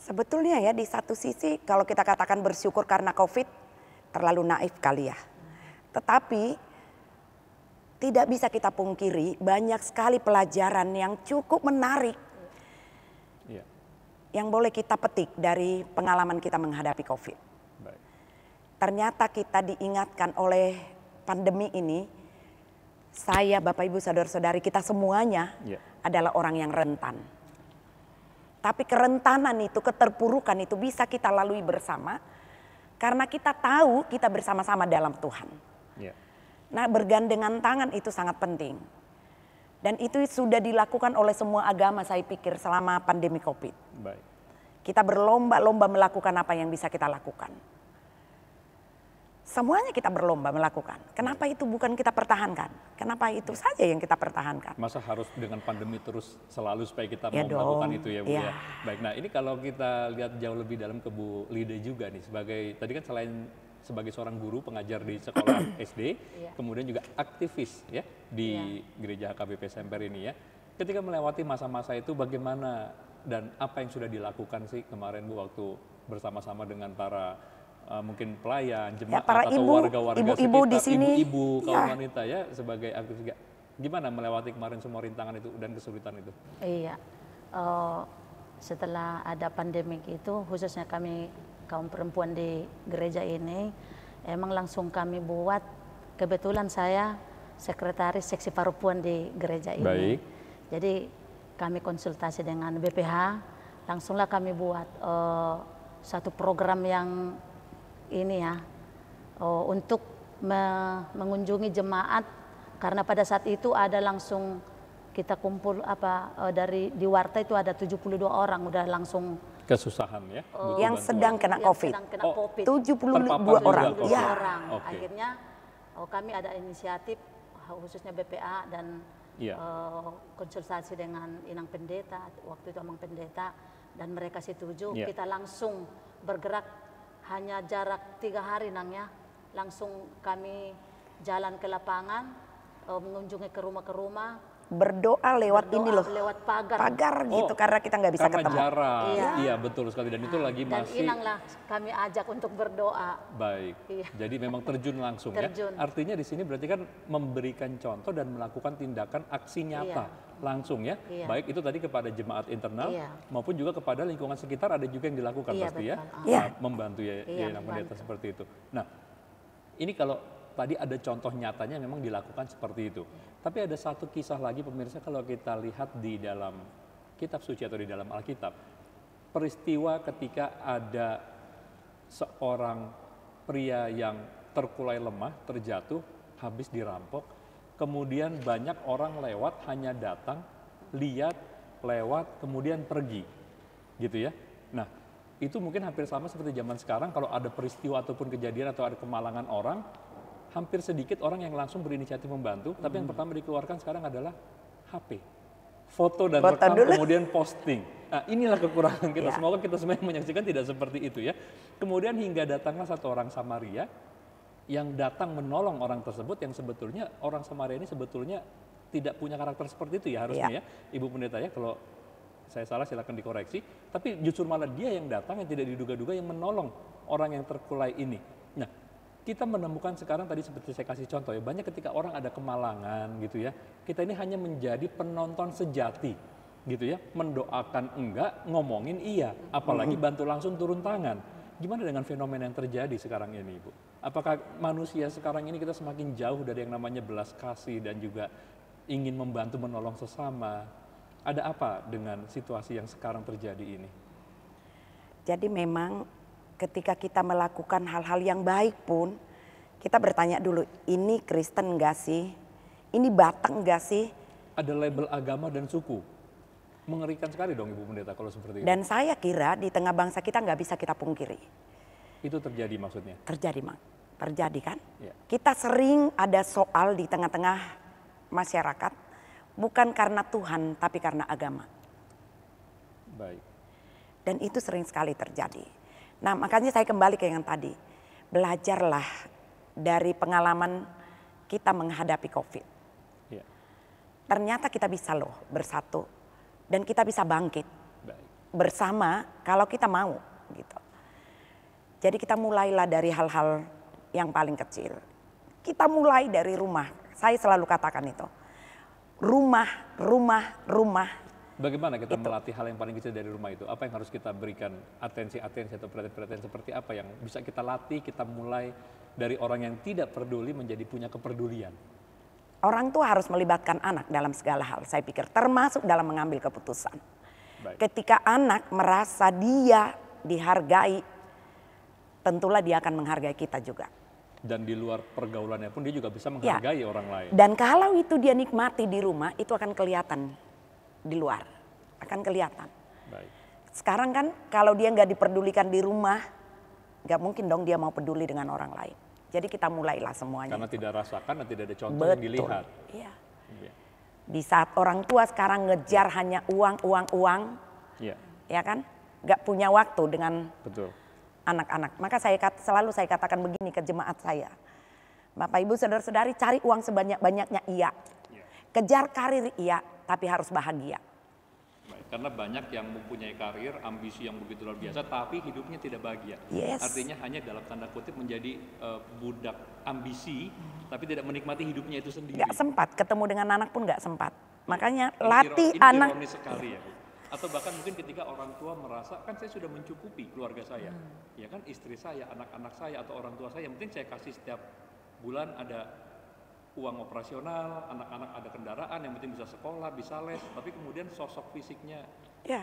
Sebetulnya ya di satu sisi kalau kita katakan bersyukur karena COVID terlalu naif kali ya. Tetapi tidak bisa kita pungkiri banyak sekali pelajaran yang cukup menarik ya. yang boleh kita petik dari pengalaman kita menghadapi COVID. Baik. Ternyata kita diingatkan oleh pandemi ini, saya, Bapak, Ibu, saudara-saudari kita semuanya ya. adalah orang yang rentan. Tapi kerentanan itu, keterpurukan itu bisa kita lalui bersama karena kita tahu kita bersama-sama dalam Tuhan. Yeah. Nah bergandengan tangan itu sangat penting. Dan itu sudah dilakukan oleh semua agama saya pikir selama pandemi COVID. Baik. Kita berlomba-lomba melakukan apa yang bisa kita lakukan. Semuanya kita berlomba melakukan. Kenapa itu bukan kita pertahankan? Kenapa itu saja yang kita pertahankan? Masa harus dengan pandemi terus selalu supaya kita ya mau melakukan itu ya Bu ya. ya. Baik, nah ini kalau kita lihat jauh lebih dalam ke Bu Lide juga nih sebagai tadi kan selain sebagai seorang guru pengajar di sekolah SD, yeah. kemudian juga aktivis ya di yeah. gereja HKBP Semper ini ya. Ketika melewati masa-masa itu bagaimana dan apa yang sudah dilakukan sih kemarin Bu waktu bersama-sama dengan para uh, mungkin pelayan, ya, jemaat ya, atau warga-warga ibu-ibu di sini, ibu-ibu kaum ya. wanita ya sebagai aktivis ya. gimana melewati kemarin semua rintangan itu dan kesulitan itu? Iya, uh, setelah ada pandemik itu khususnya kami kaum perempuan di gereja ini emang langsung kami buat kebetulan saya sekretaris seksi perempuan di gereja ini. Baik. Jadi kami konsultasi dengan BPH, langsunglah kami buat uh, satu program yang ini ya uh, untuk me mengunjungi jemaat karena pada saat itu ada langsung kita kumpul apa uh, dari di Warta itu ada 72 orang udah langsung kesusahan ya. Oh. Yang sedang kena oh, COVID. tujuh kena COVID. Oh, 72 orang. COVID. Ya. Okay. Akhirnya oh, kami ada inisiatif khususnya BPA dan ya. uh, konsultasi dengan Inang Pendeta waktu itu Amang Pendeta dan mereka setuju ya. kita langsung bergerak hanya jarak tiga hari nang ya langsung kami jalan ke lapangan uh, mengunjungi ke rumah ke rumah berdoa lewat berdoa, ini loh lewat pagar pagar oh, gitu karena kita nggak bisa ketemu jarak. Iya. iya betul sekali dan itu ah. lagi dan masih inanglah kami ajak untuk berdoa baik iya. jadi memang terjun langsung ya. terjun. ya artinya di sini berarti kan memberikan contoh dan melakukan tindakan aksi iya. nyata iya. langsung ya iya. baik itu tadi kepada jemaat internal iya. maupun juga kepada lingkungan sekitar ada juga yang dilakukan iya, pasti ya. betul. ya iya. membantu ya iya, ya membantu. seperti itu nah ini kalau tadi ada contoh nyatanya memang dilakukan seperti itu. Iya. Tapi ada satu kisah lagi pemirsa kalau kita lihat di dalam kitab suci atau di dalam Alkitab. Peristiwa ketika ada seorang pria yang terkulai lemah, terjatuh, habis dirampok. Kemudian banyak orang lewat hanya datang, lihat, lewat, kemudian pergi. Gitu ya. Nah, itu mungkin hampir sama seperti zaman sekarang kalau ada peristiwa ataupun kejadian atau ada kemalangan orang, hampir sedikit orang yang langsung berinisiatif membantu, tapi yang hmm. pertama dikeluarkan sekarang adalah HP. Foto dan Foto rekam dulu. kemudian posting. Nah, inilah kekurangan kita. Ya. Semoga kita semua yang menyaksikan tidak seperti itu ya. Kemudian hingga datanglah satu orang Samaria yang datang menolong orang tersebut yang sebetulnya orang Samaria ini sebetulnya tidak punya karakter seperti itu ya harusnya ya. ya. Ibu pendeta ya kalau saya salah silahkan dikoreksi. Tapi justru malah dia yang datang yang tidak diduga-duga yang menolong orang yang terkulai ini kita menemukan sekarang tadi seperti saya kasih contoh ya, banyak ketika orang ada kemalangan gitu ya, kita ini hanya menjadi penonton sejati gitu ya, mendoakan enggak, ngomongin iya, apalagi bantu langsung turun tangan. Gimana dengan fenomena yang terjadi sekarang ini Ibu? Apakah manusia sekarang ini kita semakin jauh dari yang namanya belas kasih dan juga ingin membantu menolong sesama? Ada apa dengan situasi yang sekarang terjadi ini? Jadi memang ketika kita melakukan hal-hal yang baik pun kita bertanya dulu ini Kristen enggak sih? Ini Batak enggak sih? Ada label agama dan suku. Mengerikan sekali dong Ibu Pendeta kalau seperti itu. Dan saya kira di tengah bangsa kita nggak bisa kita pungkiri. Itu terjadi maksudnya? Terjadi, Mak. Terjadi kan? Ya. Kita sering ada soal di tengah-tengah masyarakat bukan karena Tuhan tapi karena agama. Baik. Dan itu sering sekali terjadi. Nah makanya saya kembali ke yang tadi. Belajarlah dari pengalaman kita menghadapi COVID. Ya. Ternyata kita bisa loh bersatu dan kita bisa bangkit Baik. bersama kalau kita mau gitu. Jadi kita mulailah dari hal-hal yang paling kecil. Kita mulai dari rumah. Saya selalu katakan itu. Rumah, rumah, rumah Bagaimana kita itu. melatih hal yang paling kecil dari rumah itu? Apa yang harus kita berikan atensi-atensi atau perhatian-perhatian seperti apa yang bisa kita latih, kita mulai dari orang yang tidak peduli menjadi punya kepedulian? Orang tua harus melibatkan anak dalam segala hal, saya pikir termasuk dalam mengambil keputusan. Baik. Ketika anak merasa dia dihargai, tentulah dia akan menghargai kita juga. Dan di luar pergaulannya pun dia juga bisa ya. menghargai ya. orang lain. Dan kalau itu dia nikmati di rumah, itu akan kelihatan di luar akan kelihatan. Baik. Sekarang kan kalau dia nggak diperdulikan di rumah, nggak mungkin dong dia mau peduli dengan orang lain. Jadi kita mulailah semuanya. Karena itu. tidak rasakan dan tidak ada contoh Betul. yang dilihat. Iya. Ya. Di saat orang tua sekarang ngejar ya. hanya uang, uang, uang, ya, ya kan, nggak punya waktu dengan anak-anak. Maka saya selalu saya katakan begini ke jemaat saya, Bapak Ibu saudara-saudari cari uang sebanyak-banyaknya iya, iya. kejar karir iya, tapi harus bahagia. Karena banyak yang mempunyai karir, ambisi yang begitu luar biasa, hmm. tapi hidupnya tidak bahagia. Yes. Artinya hanya dalam tanda kutip menjadi uh, budak ambisi, hmm. tapi tidak menikmati hidupnya itu sendiri. Tidak sempat, ketemu dengan anak pun gak sempat. Makanya ini latih ini anak. Ini sekali ya. Atau bahkan mungkin ketika orang tua merasa, kan saya sudah mencukupi keluarga saya. Hmm. Ya kan istri saya, anak-anak saya, atau orang tua saya, yang penting saya kasih setiap bulan ada uang operasional, anak-anak ada kendaraan, yang penting bisa sekolah, bisa les, tapi kemudian sosok fisiknya ya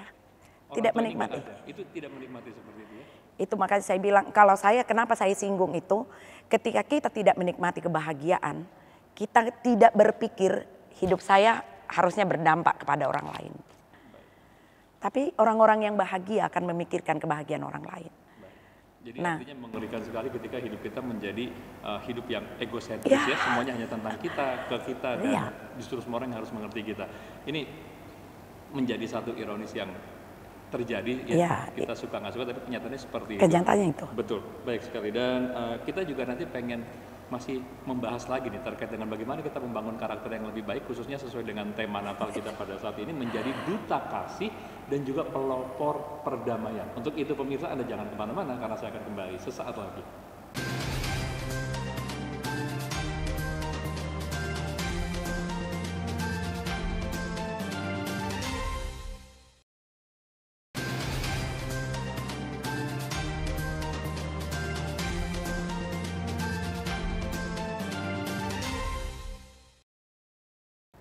tidak menikmati. Itu tidak menikmati seperti itu ya. Itu makanya saya bilang kalau saya kenapa saya singgung itu ketika kita tidak menikmati kebahagiaan, kita tidak berpikir hidup saya harusnya berdampak kepada orang lain. Tapi orang-orang yang bahagia akan memikirkan kebahagiaan orang lain. Jadi nah, artinya mengerikan sekali ketika hidup kita menjadi uh, hidup yang egosentris ya. ya, semuanya hanya tentang kita, ke kita dan ya. justru semua orang harus mengerti kita. Ini menjadi satu ironis yang terjadi ya, ya kita suka nggak suka tapi kenyataannya seperti Kenyataannya itu. itu. Betul, baik sekali dan uh, kita juga nanti pengen masih membahas lagi nih terkait dengan bagaimana kita membangun karakter yang lebih baik khususnya sesuai dengan tema Natal kita pada saat ini menjadi duta kasih dan juga pelopor perdamaian. Untuk itu pemirsa Anda jangan kemana-mana karena saya akan kembali sesaat lagi.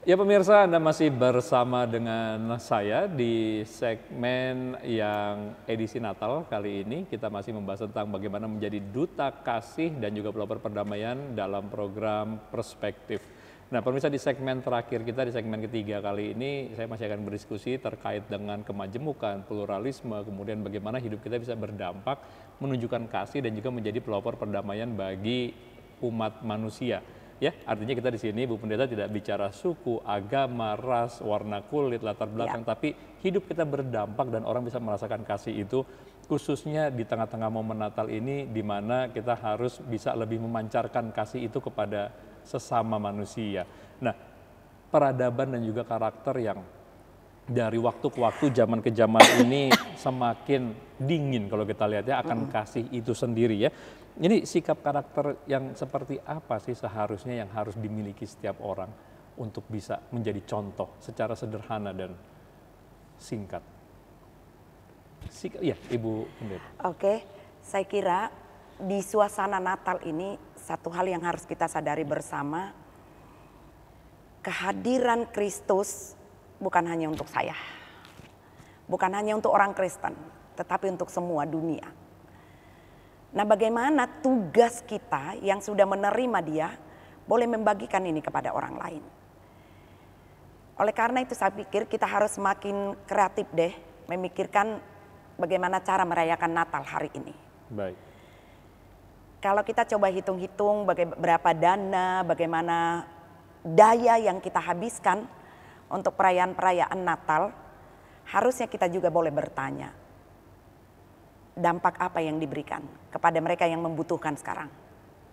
Ya pemirsa Anda masih bersama dengan saya di segmen yang edisi Natal kali ini kita masih membahas tentang bagaimana menjadi duta kasih dan juga pelopor perdamaian dalam program perspektif. Nah pemirsa di segmen terakhir kita di segmen ketiga kali ini saya masih akan berdiskusi terkait dengan kemajemukan, pluralisme, kemudian bagaimana hidup kita bisa berdampak menunjukkan kasih dan juga menjadi pelopor perdamaian bagi umat manusia. Ya, artinya kita di sini Bu Pendeta tidak bicara suku, agama, ras, warna kulit, latar belakang, ya. tapi hidup kita berdampak dan orang bisa merasakan kasih itu khususnya di tengah-tengah momen Natal ini di mana kita harus bisa lebih memancarkan kasih itu kepada sesama manusia. Nah, peradaban dan juga karakter yang dari waktu ke waktu, zaman ke zaman ini semakin dingin kalau kita lihat ya akan kasih itu sendiri ya. Jadi sikap karakter yang seperti apa sih seharusnya yang harus dimiliki setiap orang untuk bisa menjadi contoh secara sederhana dan singkat? Sikap, ya, Ibu Pendeta. Oke, saya kira di suasana Natal ini satu hal yang harus kita sadari bersama kehadiran Kristus bukan hanya untuk saya. Bukan hanya untuk orang Kristen, tetapi untuk semua dunia Nah bagaimana tugas kita yang sudah menerima dia boleh membagikan ini kepada orang lain. Oleh karena itu saya pikir kita harus semakin kreatif deh memikirkan bagaimana cara merayakan Natal hari ini. Baik. Kalau kita coba hitung-hitung berapa dana, bagaimana daya yang kita habiskan untuk perayaan-perayaan Natal, harusnya kita juga boleh bertanya, dampak apa yang diberikan kepada mereka yang membutuhkan sekarang.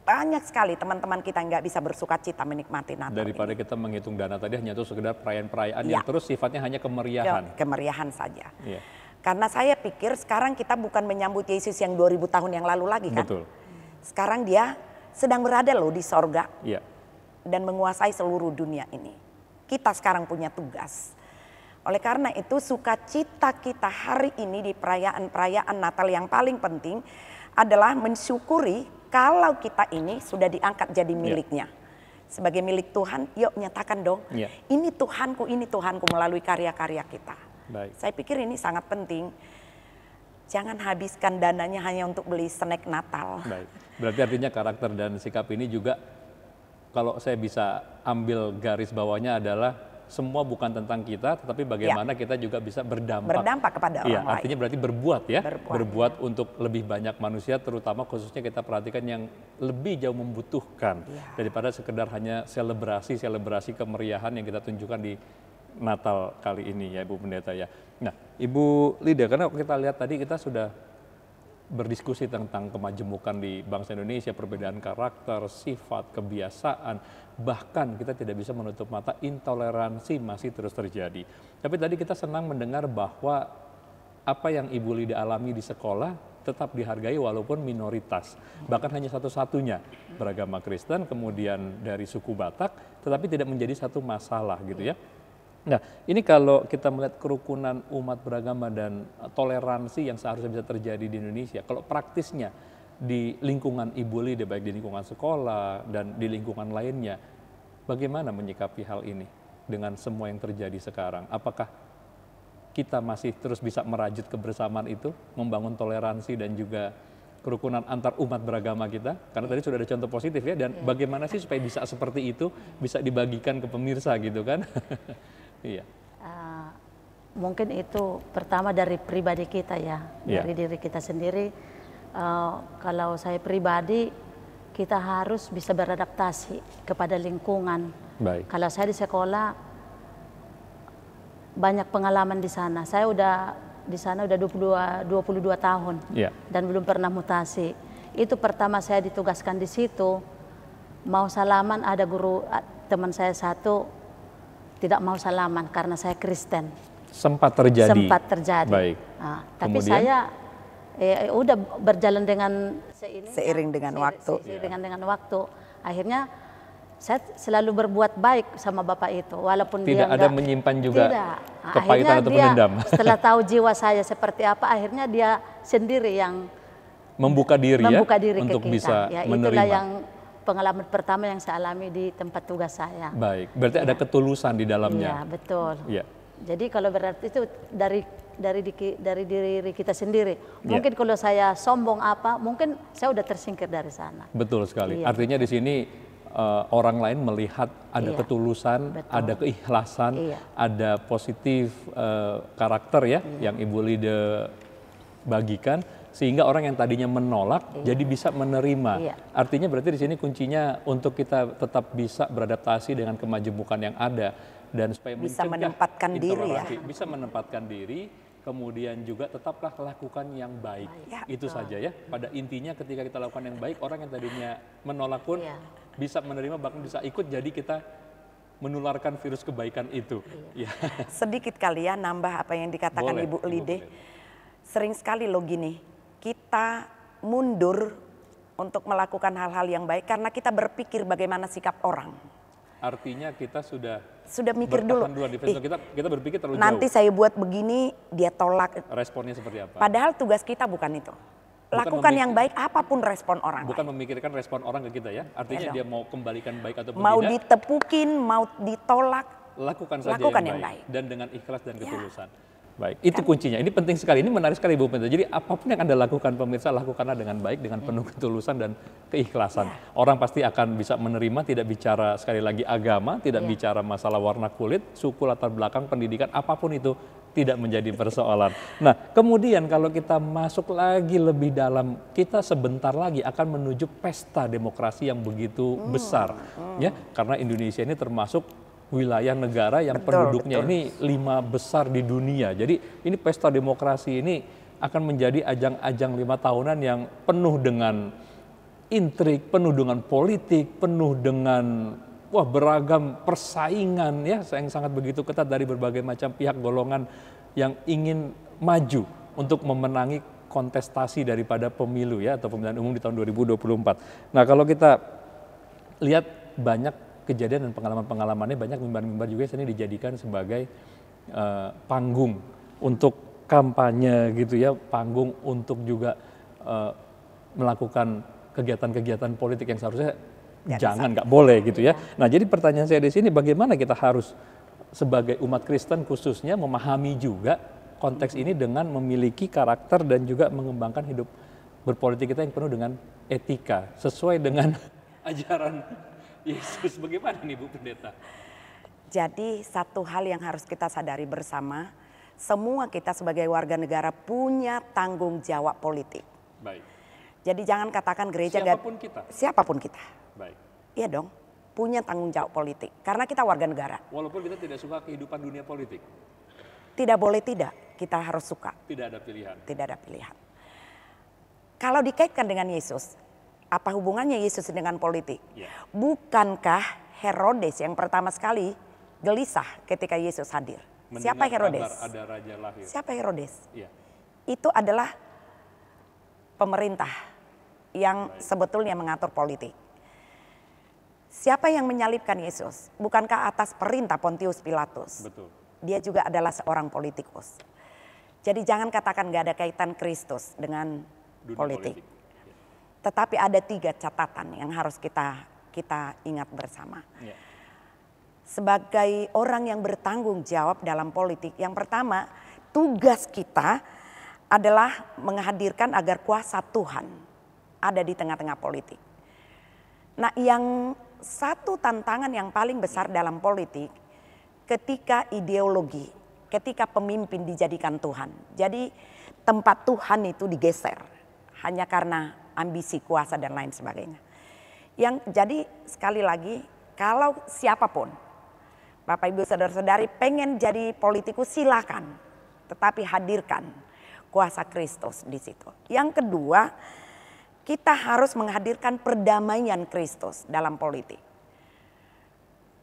Banyak sekali teman-teman kita nggak bisa bersuka cita menikmati Natal. Daripada ini. kita menghitung dana tadi hanya itu sekedar perayaan-perayaan ya. yang terus sifatnya hanya kemeriahan. Kemeriahan saja. Ya. Karena saya pikir sekarang kita bukan menyambut Yesus yang 2000 tahun yang lalu lagi kan. Betul. Sekarang dia sedang berada loh di sorga. Ya. Dan menguasai seluruh dunia ini. Kita sekarang punya tugas oleh karena itu sukacita kita hari ini di perayaan-perayaan Natal yang paling penting adalah mensyukuri kalau kita ini sudah diangkat jadi ya. miliknya. Yeah. Sebagai milik Tuhan, yuk nyatakan dong. Yeah. Ini Tuhanku, ini Tuhanku melalui karya-karya kita. Baik. Saya pikir ini sangat penting. Jangan habiskan dananya hanya untuk beli snack Natal. Baik. Berarti artinya karakter dan sikap ini juga kalau saya bisa ambil garis bawahnya adalah semua bukan tentang kita, tetapi bagaimana ya. kita juga bisa berdampak. Berdampak kepada iya, orang ya, lain. Artinya berarti berbuat ya, berbuat. berbuat untuk lebih banyak manusia, terutama khususnya kita perhatikan yang lebih jauh membutuhkan ya. daripada sekedar hanya selebrasi selebrasi kemeriahan yang kita tunjukkan di Natal kali ini ya Ibu Pendeta ya. Nah, Ibu Lida, karena kita lihat tadi kita sudah berdiskusi tentang kemajemukan di bangsa Indonesia, perbedaan karakter, sifat, kebiasaan, bahkan kita tidak bisa menutup mata intoleransi masih terus terjadi. Tapi tadi kita senang mendengar bahwa apa yang Ibu Lida alami di sekolah tetap dihargai walaupun minoritas, bahkan hanya satu-satunya beragama Kristen, kemudian dari suku Batak, tetapi tidak menjadi satu masalah gitu ya. Nah, ini kalau kita melihat kerukunan umat beragama dan eh, toleransi yang seharusnya bisa terjadi di Indonesia, kalau praktisnya di lingkungan ibu lida, baik di lingkungan sekolah dan di lingkungan lainnya, bagaimana menyikapi hal ini dengan semua yang terjadi sekarang? Apakah kita masih terus bisa merajut kebersamaan itu, membangun toleransi dan juga kerukunan antar umat beragama kita? Karena tadi sudah ada contoh positif ya, dan iya. bagaimana sih supaya bisa seperti itu, bisa dibagikan ke pemirsa gitu kan? Iya. Uh, mungkin itu pertama dari pribadi kita ya, yeah. dari diri kita sendiri. Uh, kalau saya pribadi, kita harus bisa beradaptasi kepada lingkungan. Baik. Kalau saya di sekolah banyak pengalaman di sana. Saya udah di sana udah 22 22 tahun yeah. dan belum pernah mutasi. Itu pertama saya ditugaskan di situ mau salaman ada guru ah, teman saya satu tidak mau salaman karena saya Kristen. Sempat terjadi. Sempat terjadi. Baik. Nah, tapi Kemudian? saya ya, ya, udah berjalan dengan seiring, seiring dengan waktu. Seiring yeah. Iya. dengan waktu. Akhirnya saya selalu berbuat baik sama bapak itu walaupun tidak dia ada enggak, menyimpan juga kepahitan atau dendam. Setelah tahu jiwa saya seperti apa akhirnya dia sendiri yang membuka diri ya membuka ya diri untuk kita. bisa ya, menerima. yang pengalaman pertama yang saya alami di tempat tugas saya. Baik, berarti ya. ada ketulusan di dalamnya. Iya, betul. Ya. Jadi kalau berarti itu dari dari diri, dari diri kita sendiri. Iya. Mungkin ya. kalau saya sombong apa, mungkin saya sudah tersingkir dari sana. Betul sekali. Ya. Artinya di sini uh, orang lain melihat ada ya. ketulusan, Betul. ada keikhlasan, ya. ada positif uh, karakter ya ya yang Ibu Lida bagikan sehingga orang yang tadinya menolak iya. jadi bisa menerima. Iya. Artinya berarti di sini kuncinya untuk kita tetap bisa beradaptasi dengan kemajemukan yang ada dan supaya bisa menempatkan diri ya. Bisa menempatkan diri, kemudian juga tetaplah lakukan yang baik. Ya. Itu saja ya. Pada intinya ketika kita lakukan yang baik, orang yang tadinya menolak pun ya. bisa menerima bahkan bisa ikut jadi kita menularkan virus kebaikan itu. Ya. Sedikit kali ya nambah apa yang dikatakan boleh, Ibu Lide. Sering sekali lo gini, kita mundur untuk melakukan hal-hal yang baik karena kita berpikir bagaimana sikap orang. Artinya kita sudah sudah mikir dulu. Eh, kita kita berpikir terlalu nanti jauh. saya buat begini, dia tolak. Responnya seperti apa? Padahal tugas kita bukan itu. Bukan Lakukan yang baik apapun respon orang. Bukan lain. memikirkan respon orang ke kita ya. Artinya ya dia mau kembalikan baik atau mau tidak. Mau ditepukin, mau ditolak. Lakukan saja Lakukan yang, yang baik. baik dan dengan ikhlas dan ketulusan. Ya. Baik, itu kan? kuncinya. Ini penting sekali. Ini menarik sekali bu Pemirsa. Jadi apapun yang Anda lakukan pemirsa, lakukanlah dengan baik, dengan hmm. penuh ketulusan dan keikhlasan. Ya. Orang pasti akan bisa menerima, tidak bicara sekali lagi agama, tidak ya. bicara masalah warna kulit, suku, latar belakang, pendidikan, apapun itu tidak menjadi persoalan. Nah, kemudian kalau kita masuk lagi lebih dalam, kita sebentar lagi akan menuju pesta demokrasi yang begitu hmm. besar, hmm. ya, karena Indonesia ini termasuk wilayah negara yang betul, penduduknya betul. ini lima besar di dunia. Jadi ini pesta demokrasi ini akan menjadi ajang-ajang lima tahunan yang penuh dengan intrik, penuh dengan politik, penuh dengan wah beragam persaingan ya yang sangat begitu ketat dari berbagai macam pihak golongan yang ingin maju untuk memenangi kontestasi daripada pemilu ya atau pemilihan umum di tahun 2024. Nah, kalau kita lihat banyak kejadian dan pengalaman-pengalamannya banyak mimbar-mimbar juga sini dijadikan sebagai uh, panggung untuk kampanye gitu ya, panggung untuk juga uh, melakukan kegiatan-kegiatan politik yang seharusnya ya, jangan nggak boleh gitu ya. Nah jadi pertanyaan saya di sini bagaimana kita harus sebagai umat Kristen khususnya memahami juga konteks ini dengan memiliki karakter dan juga mengembangkan hidup berpolitik kita yang penuh dengan etika sesuai dengan ajaran Yesus. Bagaimana nih Bu Pendeta? Jadi satu hal yang harus kita sadari bersama, semua kita sebagai warga negara punya tanggung jawab politik. Baik. Jadi jangan katakan gereja siapapun kita. Siapapun kita. Baik. Iya dong, punya tanggung jawab politik karena kita warga negara. Walaupun kita tidak suka kehidupan dunia politik. Tidak boleh tidak, kita harus suka. Tidak ada pilihan. Tidak ada pilihan. Kalau dikaitkan dengan Yesus, apa hubungannya Yesus dengan politik? Ya. Bukankah Herodes yang pertama sekali gelisah ketika Yesus hadir? Mendengar Siapa Herodes? Ada raja lahir. Siapa Herodes? Ya. Itu adalah pemerintah yang Baik. sebetulnya mengatur politik. Siapa yang menyalibkan Yesus? Bukankah atas perintah Pontius Pilatus? Betul. Dia juga adalah seorang politikus. Jadi jangan katakan gak ada kaitan Kristus dengan politik. politik tetapi ada tiga catatan yang harus kita kita ingat bersama. Ya. Sebagai orang yang bertanggung jawab dalam politik, yang pertama tugas kita adalah menghadirkan agar kuasa Tuhan ada di tengah-tengah politik. Nah, yang satu tantangan yang paling besar ya. dalam politik ketika ideologi, ketika pemimpin dijadikan Tuhan. Jadi tempat Tuhan itu digeser hanya karena ambisi kuasa dan lain sebagainya. Yang jadi sekali lagi kalau siapapun Bapak Ibu saudara-saudari pengen jadi politikus silakan tetapi hadirkan kuasa Kristus di situ. Yang kedua, kita harus menghadirkan perdamaian Kristus dalam politik.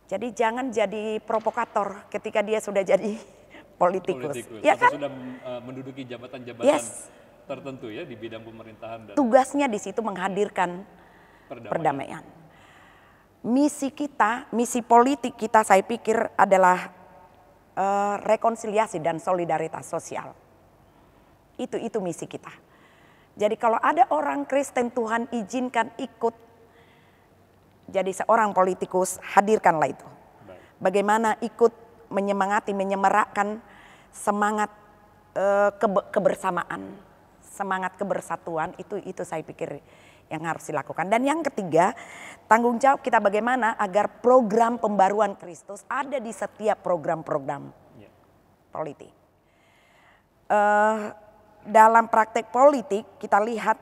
Jadi jangan jadi provokator ketika dia sudah jadi politikus. politikus ya kan? Sudah eh, menduduki jabatan-jabatan yes tertentu ya di bidang pemerintahan dan tugasnya di situ menghadirkan perdamaian. perdamaian. Misi kita, misi politik kita saya pikir adalah uh, rekonsiliasi dan solidaritas sosial. Itu itu misi kita. Jadi kalau ada orang Kristen Tuhan izinkan ikut jadi seorang politikus hadirkanlah itu. Bagaimana ikut menyemangati, menyemerakkan semangat eh, kebersamaan semangat kebersatuan itu itu saya pikir yang harus dilakukan. Dan yang ketiga, tanggung jawab kita bagaimana agar program pembaruan Kristus ada di setiap program-program ya. politik. Uh, eh, dalam praktek politik kita lihat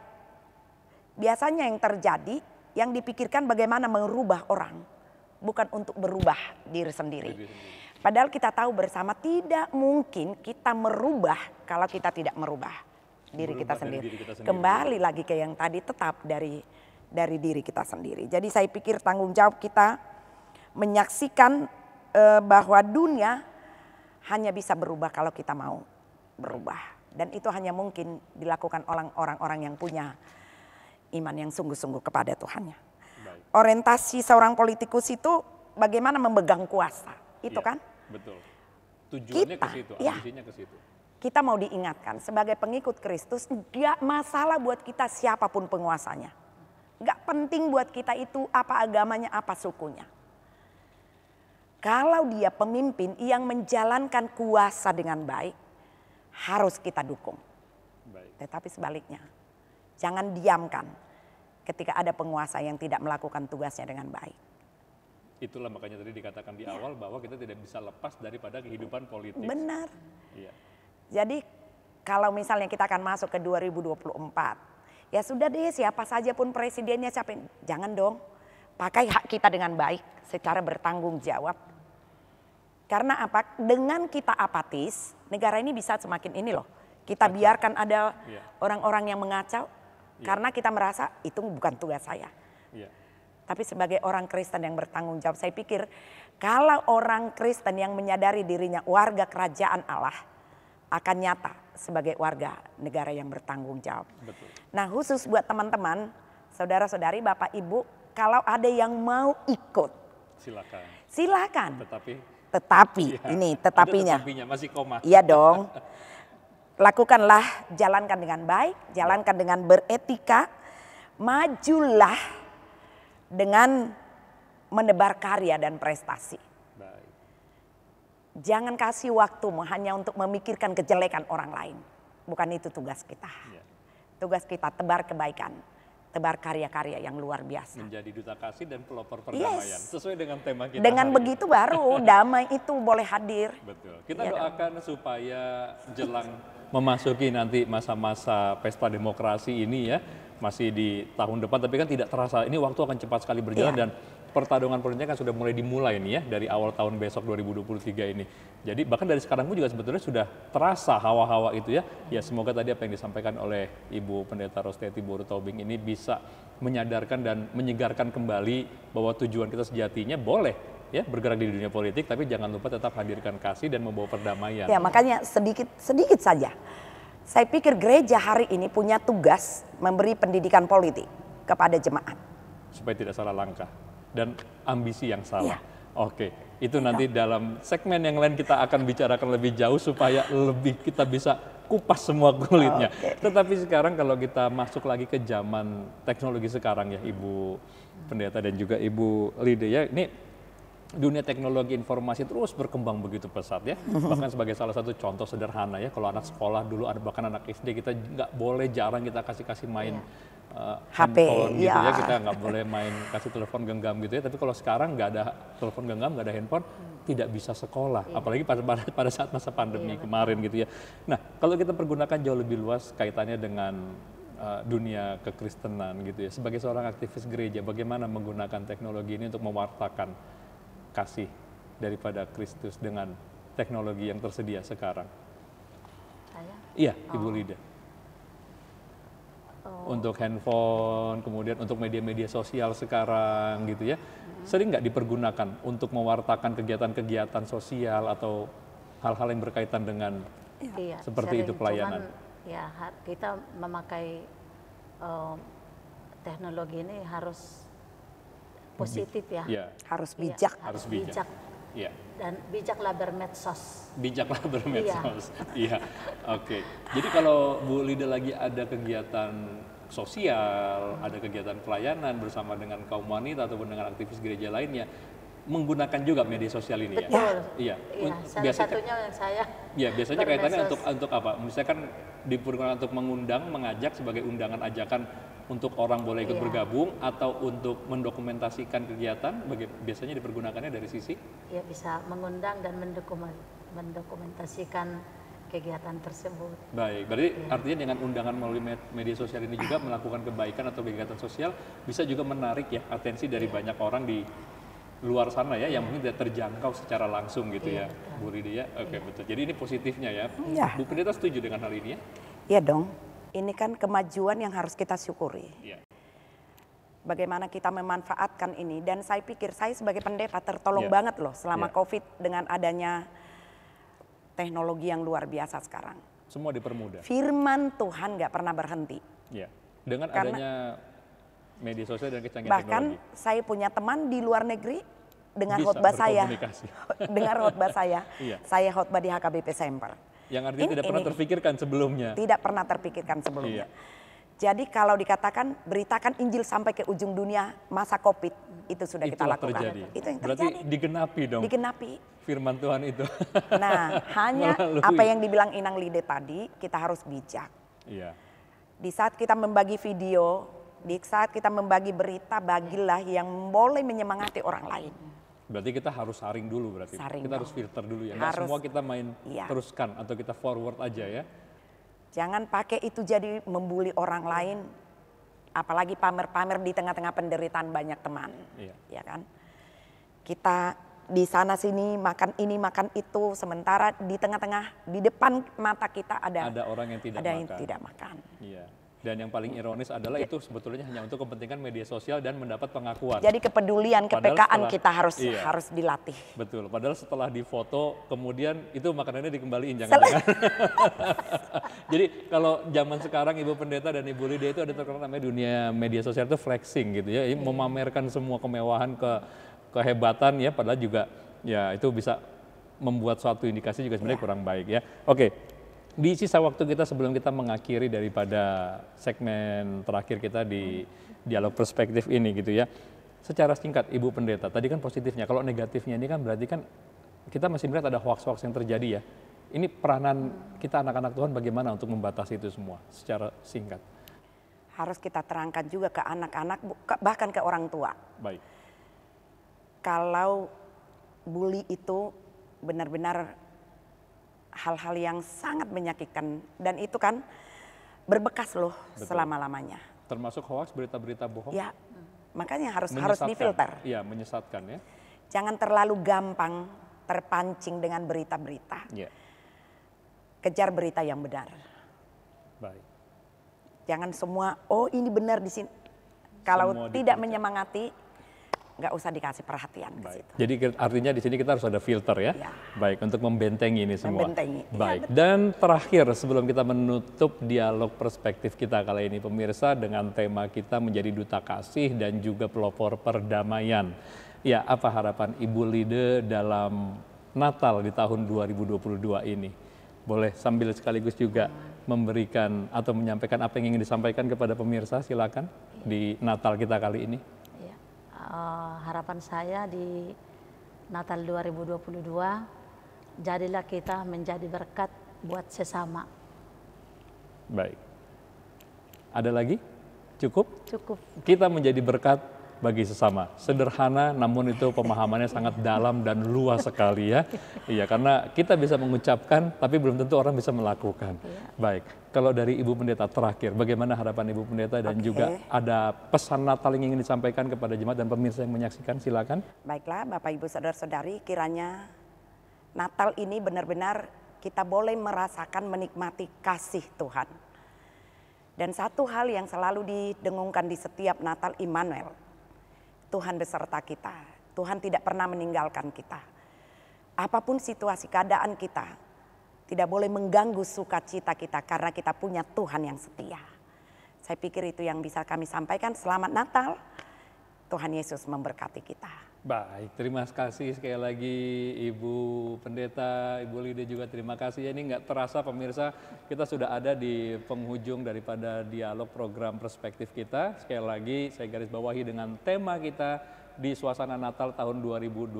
biasanya yang terjadi yang dipikirkan bagaimana merubah orang bukan untuk berubah diri sendiri. Padahal kita tahu bersama tidak mungkin kita merubah kalau kita tidak merubah diri kita sendiri. Kembali lagi ke yang tadi tetap dari dari diri kita sendiri. Jadi saya pikir tanggung jawab kita menyaksikan e, bahwa dunia hanya bisa berubah kalau kita mau berubah. Dan itu hanya mungkin dilakukan orang-orang yang punya iman yang sungguh-sungguh kepada Tuhannya. Orientasi seorang politikus itu bagaimana memegang kuasa, itu ya, kan? Betul. Tujuannya kita, iya. ke situ, ya, ke situ kita mau diingatkan sebagai pengikut Kristus gak masalah buat kita siapapun penguasanya. Gak penting buat kita itu apa agamanya, apa sukunya. Kalau dia pemimpin yang menjalankan kuasa dengan baik, harus kita dukung. Baik. Tetapi sebaliknya, jangan diamkan ketika ada penguasa yang tidak melakukan tugasnya dengan baik. Itulah makanya tadi dikatakan di ya. awal bahwa kita tidak bisa lepas daripada kehidupan politik. Benar. Iya. Jadi kalau misalnya kita akan masuk ke 2024, ya sudah deh siapa saja pun presidennya siapa jangan dong pakai hak kita dengan baik secara bertanggung jawab. Karena apa? Dengan kita apatis, negara ini bisa semakin ini loh. Kita biarkan ada iya. orang-orang yeah. yang mengacau yeah. karena kita merasa itu bukan tugas saya. Yeah. Tapi sebagai orang Kristen yang bertanggung jawab, saya pikir kalau orang Kristen yang menyadari dirinya warga kerajaan Allah, akan nyata sebagai warga negara yang bertanggung jawab. Betul. Nah khusus buat teman-teman, saudara-saudari, bapak, ibu, kalau ada yang mau ikut, silakan. Silakan. Tetapi, tetapi ya, ini tetapinya. tetapinya masih koma. Iya dong. Lakukanlah, jalankan dengan baik, jalankan dengan beretika, majulah dengan menebar karya dan prestasi. Jangan kasih waktu hanya untuk memikirkan kejelekan orang lain. Bukan itu tugas kita. Iya. Tugas kita tebar kebaikan, tebar karya-karya yang luar biasa. Menjadi duta kasih dan pelopor perdamaian yes. sesuai dengan tema kita. Dengan begitu ini. baru damai itu boleh hadir. Betul. Kita ya doakan dong. supaya jelang memasuki nanti masa-masa pesta demokrasi ini ya masih di tahun depan tapi kan tidak terasa ini waktu akan cepat sekali berjalan ya. dan pertarungan politiknya kan sudah mulai dimulai nih ya dari awal tahun besok 2023 ini. Jadi bahkan dari sekarang pun juga sebetulnya sudah terasa hawa-hawa itu ya. Ya semoga tadi apa yang disampaikan oleh Ibu Pendeta Rosteti Boru ini bisa menyadarkan dan menyegarkan kembali bahwa tujuan kita sejatinya boleh ya bergerak di dunia politik tapi jangan lupa tetap hadirkan kasih dan membawa perdamaian. Ya, makanya sedikit sedikit saja. Saya pikir gereja hari ini punya tugas memberi pendidikan politik kepada jemaat supaya tidak salah langkah dan ambisi yang salah. Ya. Oke, itu iya. nanti ya. dalam segmen yang lain kita akan bicarakan lebih jauh supaya lebih kita bisa kupas semua kulitnya. Okay. Tetapi sekarang kalau kita masuk lagi ke zaman teknologi sekarang ya Ibu Pendeta dan juga Ibu Lide ya, ini dunia teknologi informasi terus berkembang begitu pesat ya. Bahkan sebagai salah satu contoh sederhana ya, kalau anak sekolah dulu ada bahkan anak SD kita nggak boleh jarang kita kasih-kasih main iya uh, eh, HP gitu ya. ya kita nggak boleh main kasih telepon genggam gitu ya tapi kalau sekarang nggak ada telepon genggam nggak ada handphone hmm. tidak bisa sekolah yeah. apalagi pada, pada saat masa pandemi yeah, iya, kemarin gitu ya nah kalau kita pergunakan jauh lebih luas kaitannya dengan uh, dunia kekristenan gitu ya sebagai seorang aktivis gereja bagaimana menggunakan teknologi ini untuk mewartakan kasih daripada Kristus dengan teknologi yang tersedia sekarang Iya, oh. Ibu Lida untuk handphone, kemudian untuk media-media sosial sekarang gitu ya, mm-hmm. sering nggak dipergunakan untuk mewartakan kegiatan-kegiatan sosial atau hal-hal yang berkaitan dengan iya, iya seperti sering. itu pelayanan. Cuman, ya kita memakai uh, teknologi ini harus positif ya, ya. harus iya, bijak, ya, harus bijak. bijak Yeah. Dan bijaklah bermedsos. Bijaklah bermedsos. Iya. yeah. Oke. Okay. Jadi kalau Bu Lida lagi ada kegiatan sosial, hmm. ada kegiatan pelayanan bersama dengan kaum wanita ataupun dengan aktivis gereja lainnya, menggunakan juga media sosial ini ya? Betul. ya. Iya. iya. Biasanya satunya yang saya. Iya, biasanya kaitannya untuk untuk apa? Misalkan dipergunakan untuk mengundang, mengajak sebagai undangan ajakan untuk orang boleh ikut yeah. bergabung atau untuk mendokumentasikan kegiatan biasanya dipergunakannya dari sisi ya bisa mengundang dan mendokumen mendokumentasikan kegiatan tersebut. Baik, berarti iya. artinya dengan undangan melalui media sosial ini juga melakukan kebaikan atau kegiatan sosial bisa juga menarik ya atensi dari iya. banyak orang di luar sana ya, yang mungkin tidak terjangkau secara langsung gitu iya, ya, ya. Bu ya, Oke, betul. Jadi ini positifnya ya. ya. Bu Pendeta setuju dengan hal ini ya? Iya dong ini kan kemajuan yang harus kita syukuri. Iya. Bagaimana kita memanfaatkan ini dan saya pikir saya sebagai pendeta tertolong yeah. banget loh selama yeah. Covid dengan adanya teknologi yang luar biasa sekarang. Semua dipermudah. Firman Tuhan gak pernah berhenti. Yeah. Dengan Karena, adanya media sosial dan kecanggihan bahkan teknologi. Bahkan saya punya teman di luar negeri dengan khotbah saya. dengan khotbah saya. Yeah. Saya khotbah di HKBP Semper yang artinya ini, tidak pernah ini. terpikirkan sebelumnya. Tidak pernah terpikirkan sebelumnya. Iya. Jadi kalau dikatakan beritakan Injil sampai ke ujung dunia masa Covid itu sudah Itulah kita lakukan. Terjadi. Itu yang terjadi. Berarti digenapi dong. Digenapi. Firman Tuhan itu. Nah, hanya Melalui. apa yang dibilang Inang Lide tadi, kita harus bijak. Iya. Di saat kita membagi video, di saat kita membagi berita, bagilah yang boleh menyemangati orang lain. Berarti kita harus saring dulu berarti. Saring kita dong. harus filter dulu ya. harus, semua kita main iya. teruskan atau kita forward aja ya. Jangan pakai itu jadi membuli orang lain apalagi pamer-pamer di tengah-tengah penderitaan banyak teman. Iya. Ya kan? Kita di sana sini makan ini makan itu sementara di tengah-tengah di depan mata kita ada ada orang yang tidak ada makan. yang tidak makan. Iya. Dan yang paling ironis adalah itu sebetulnya hanya untuk kepentingan media sosial dan mendapat pengakuan. Jadi kepedulian, kepekaan kita harus iya, harus dilatih. Betul. Padahal setelah difoto, kemudian itu makanannya dikembaliin jangan-jangan. Jadi kalau zaman sekarang Ibu Pendeta dan Ibu Lydia itu ada terkenal namanya dunia media sosial itu flexing gitu ya, hmm. memamerkan semua kemewahan ke kehebatan ya, padahal juga ya itu bisa membuat suatu indikasi juga sebenarnya ya. kurang baik ya. Oke, di sisa waktu kita sebelum kita mengakhiri daripada segmen terakhir kita di dialog perspektif ini gitu ya. Secara singkat Ibu Pendeta, tadi kan positifnya, kalau negatifnya ini kan berarti kan kita masih melihat ada hoax-hoax yang terjadi ya. Ini peranan kita anak-anak Tuhan bagaimana untuk membatasi itu semua secara singkat? Harus kita terangkan juga ke anak-anak, bahkan ke orang tua. Baik. Kalau bully itu benar-benar hal-hal yang sangat menyakitkan dan itu kan berbekas loh selama-lamanya. Termasuk hoax berita-berita bohong. Ya, makanya harus harus difilter. Iya, menyesatkan ya. Jangan terlalu gampang terpancing dengan berita-berita. Ya. Kejar berita yang benar. Baik. Jangan semua oh ini benar di sini. Kalau tidak menyemangati nggak usah dikasih perhatian ke situ. Jadi artinya di sini kita harus ada filter ya. ya. Baik, untuk membentengi ini semua. Membentengi. Iya, Baik. Ya, Dan terakhir sebelum kita menutup dialog perspektif kita kali ini pemirsa dengan tema kita menjadi duta kasih dan juga pelopor perdamaian. Ya, apa harapan Ibu Lide dalam Natal di tahun 2022 ini? Boleh sambil sekaligus juga memberikan atau menyampaikan apa yang ingin disampaikan kepada pemirsa, silakan di Natal kita kali ini uh, harapan saya di Natal 2022 jadilah kita menjadi berkat buat sesama. Baik. Ada lagi? Cukup? Cukup. Kita menjadi berkat bagi sesama. Sederhana namun itu pemahamannya sangat dalam dan luas sekali ya. Iya karena kita bisa mengucapkan tapi belum tentu orang bisa melakukan. Iya. Baik, kalau dari Ibu Pendeta terakhir bagaimana harapan Ibu Pendeta dan okay. juga ada pesan Natal yang ingin disampaikan kepada jemaat dan pemirsa yang menyaksikan silakan. Baiklah Bapak Ibu Saudara-saudari kiranya Natal ini benar-benar kita boleh merasakan menikmati kasih Tuhan. Dan satu hal yang selalu didengungkan di setiap Natal Immanuel, Tuhan beserta kita. Tuhan tidak pernah meninggalkan kita. Apapun situasi keadaan kita, tidak boleh mengganggu sukacita kita karena kita punya Tuhan yang setia. Saya pikir itu yang bisa kami sampaikan. Selamat Natal. Tuhan Yesus memberkati kita. Baik, terima kasih sekali lagi Ibu Pendeta, Ibu Lida juga terima kasih. Ya, ini nggak terasa pemirsa, kita sudah ada di penghujung daripada dialog program perspektif kita. Sekali lagi saya garis bawahi dengan tema kita di suasana Natal tahun 2022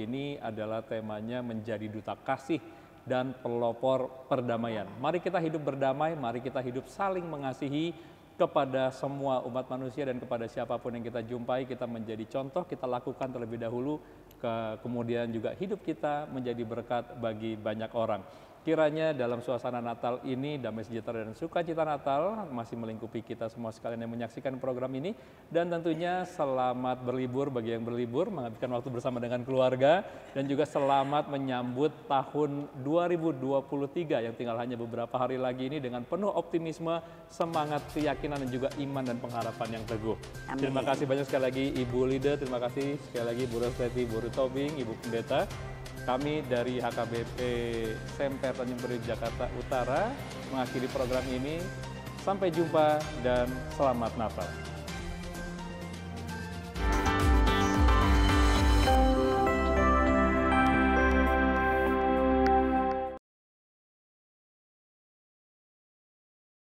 ini adalah temanya menjadi duta kasih dan pelopor perdamaian. Mari kita hidup berdamai, mari kita hidup saling mengasihi, kepada semua umat manusia dan kepada siapapun yang kita jumpai kita menjadi contoh kita lakukan terlebih dahulu ke, kemudian juga hidup kita menjadi berkat bagi banyak orang Kiranya dalam suasana Natal ini damai sejahtera dan sukacita Natal masih melingkupi kita semua sekalian yang menyaksikan program ini dan tentunya selamat berlibur bagi yang berlibur menghabiskan waktu bersama dengan keluarga dan juga selamat menyambut tahun 2023 yang tinggal hanya beberapa hari lagi ini dengan penuh optimisme, semangat, keyakinan dan juga iman dan pengharapan yang teguh. Amin. Terima kasih banyak sekali lagi Ibu Lida, terima kasih sekali lagi Bu Rosleti, Bu Rutobing, Ibu Pendeta kami dari HKBP Semper Tanjung Priok Jakarta Utara mengakhiri program ini. Sampai jumpa dan selamat Natal.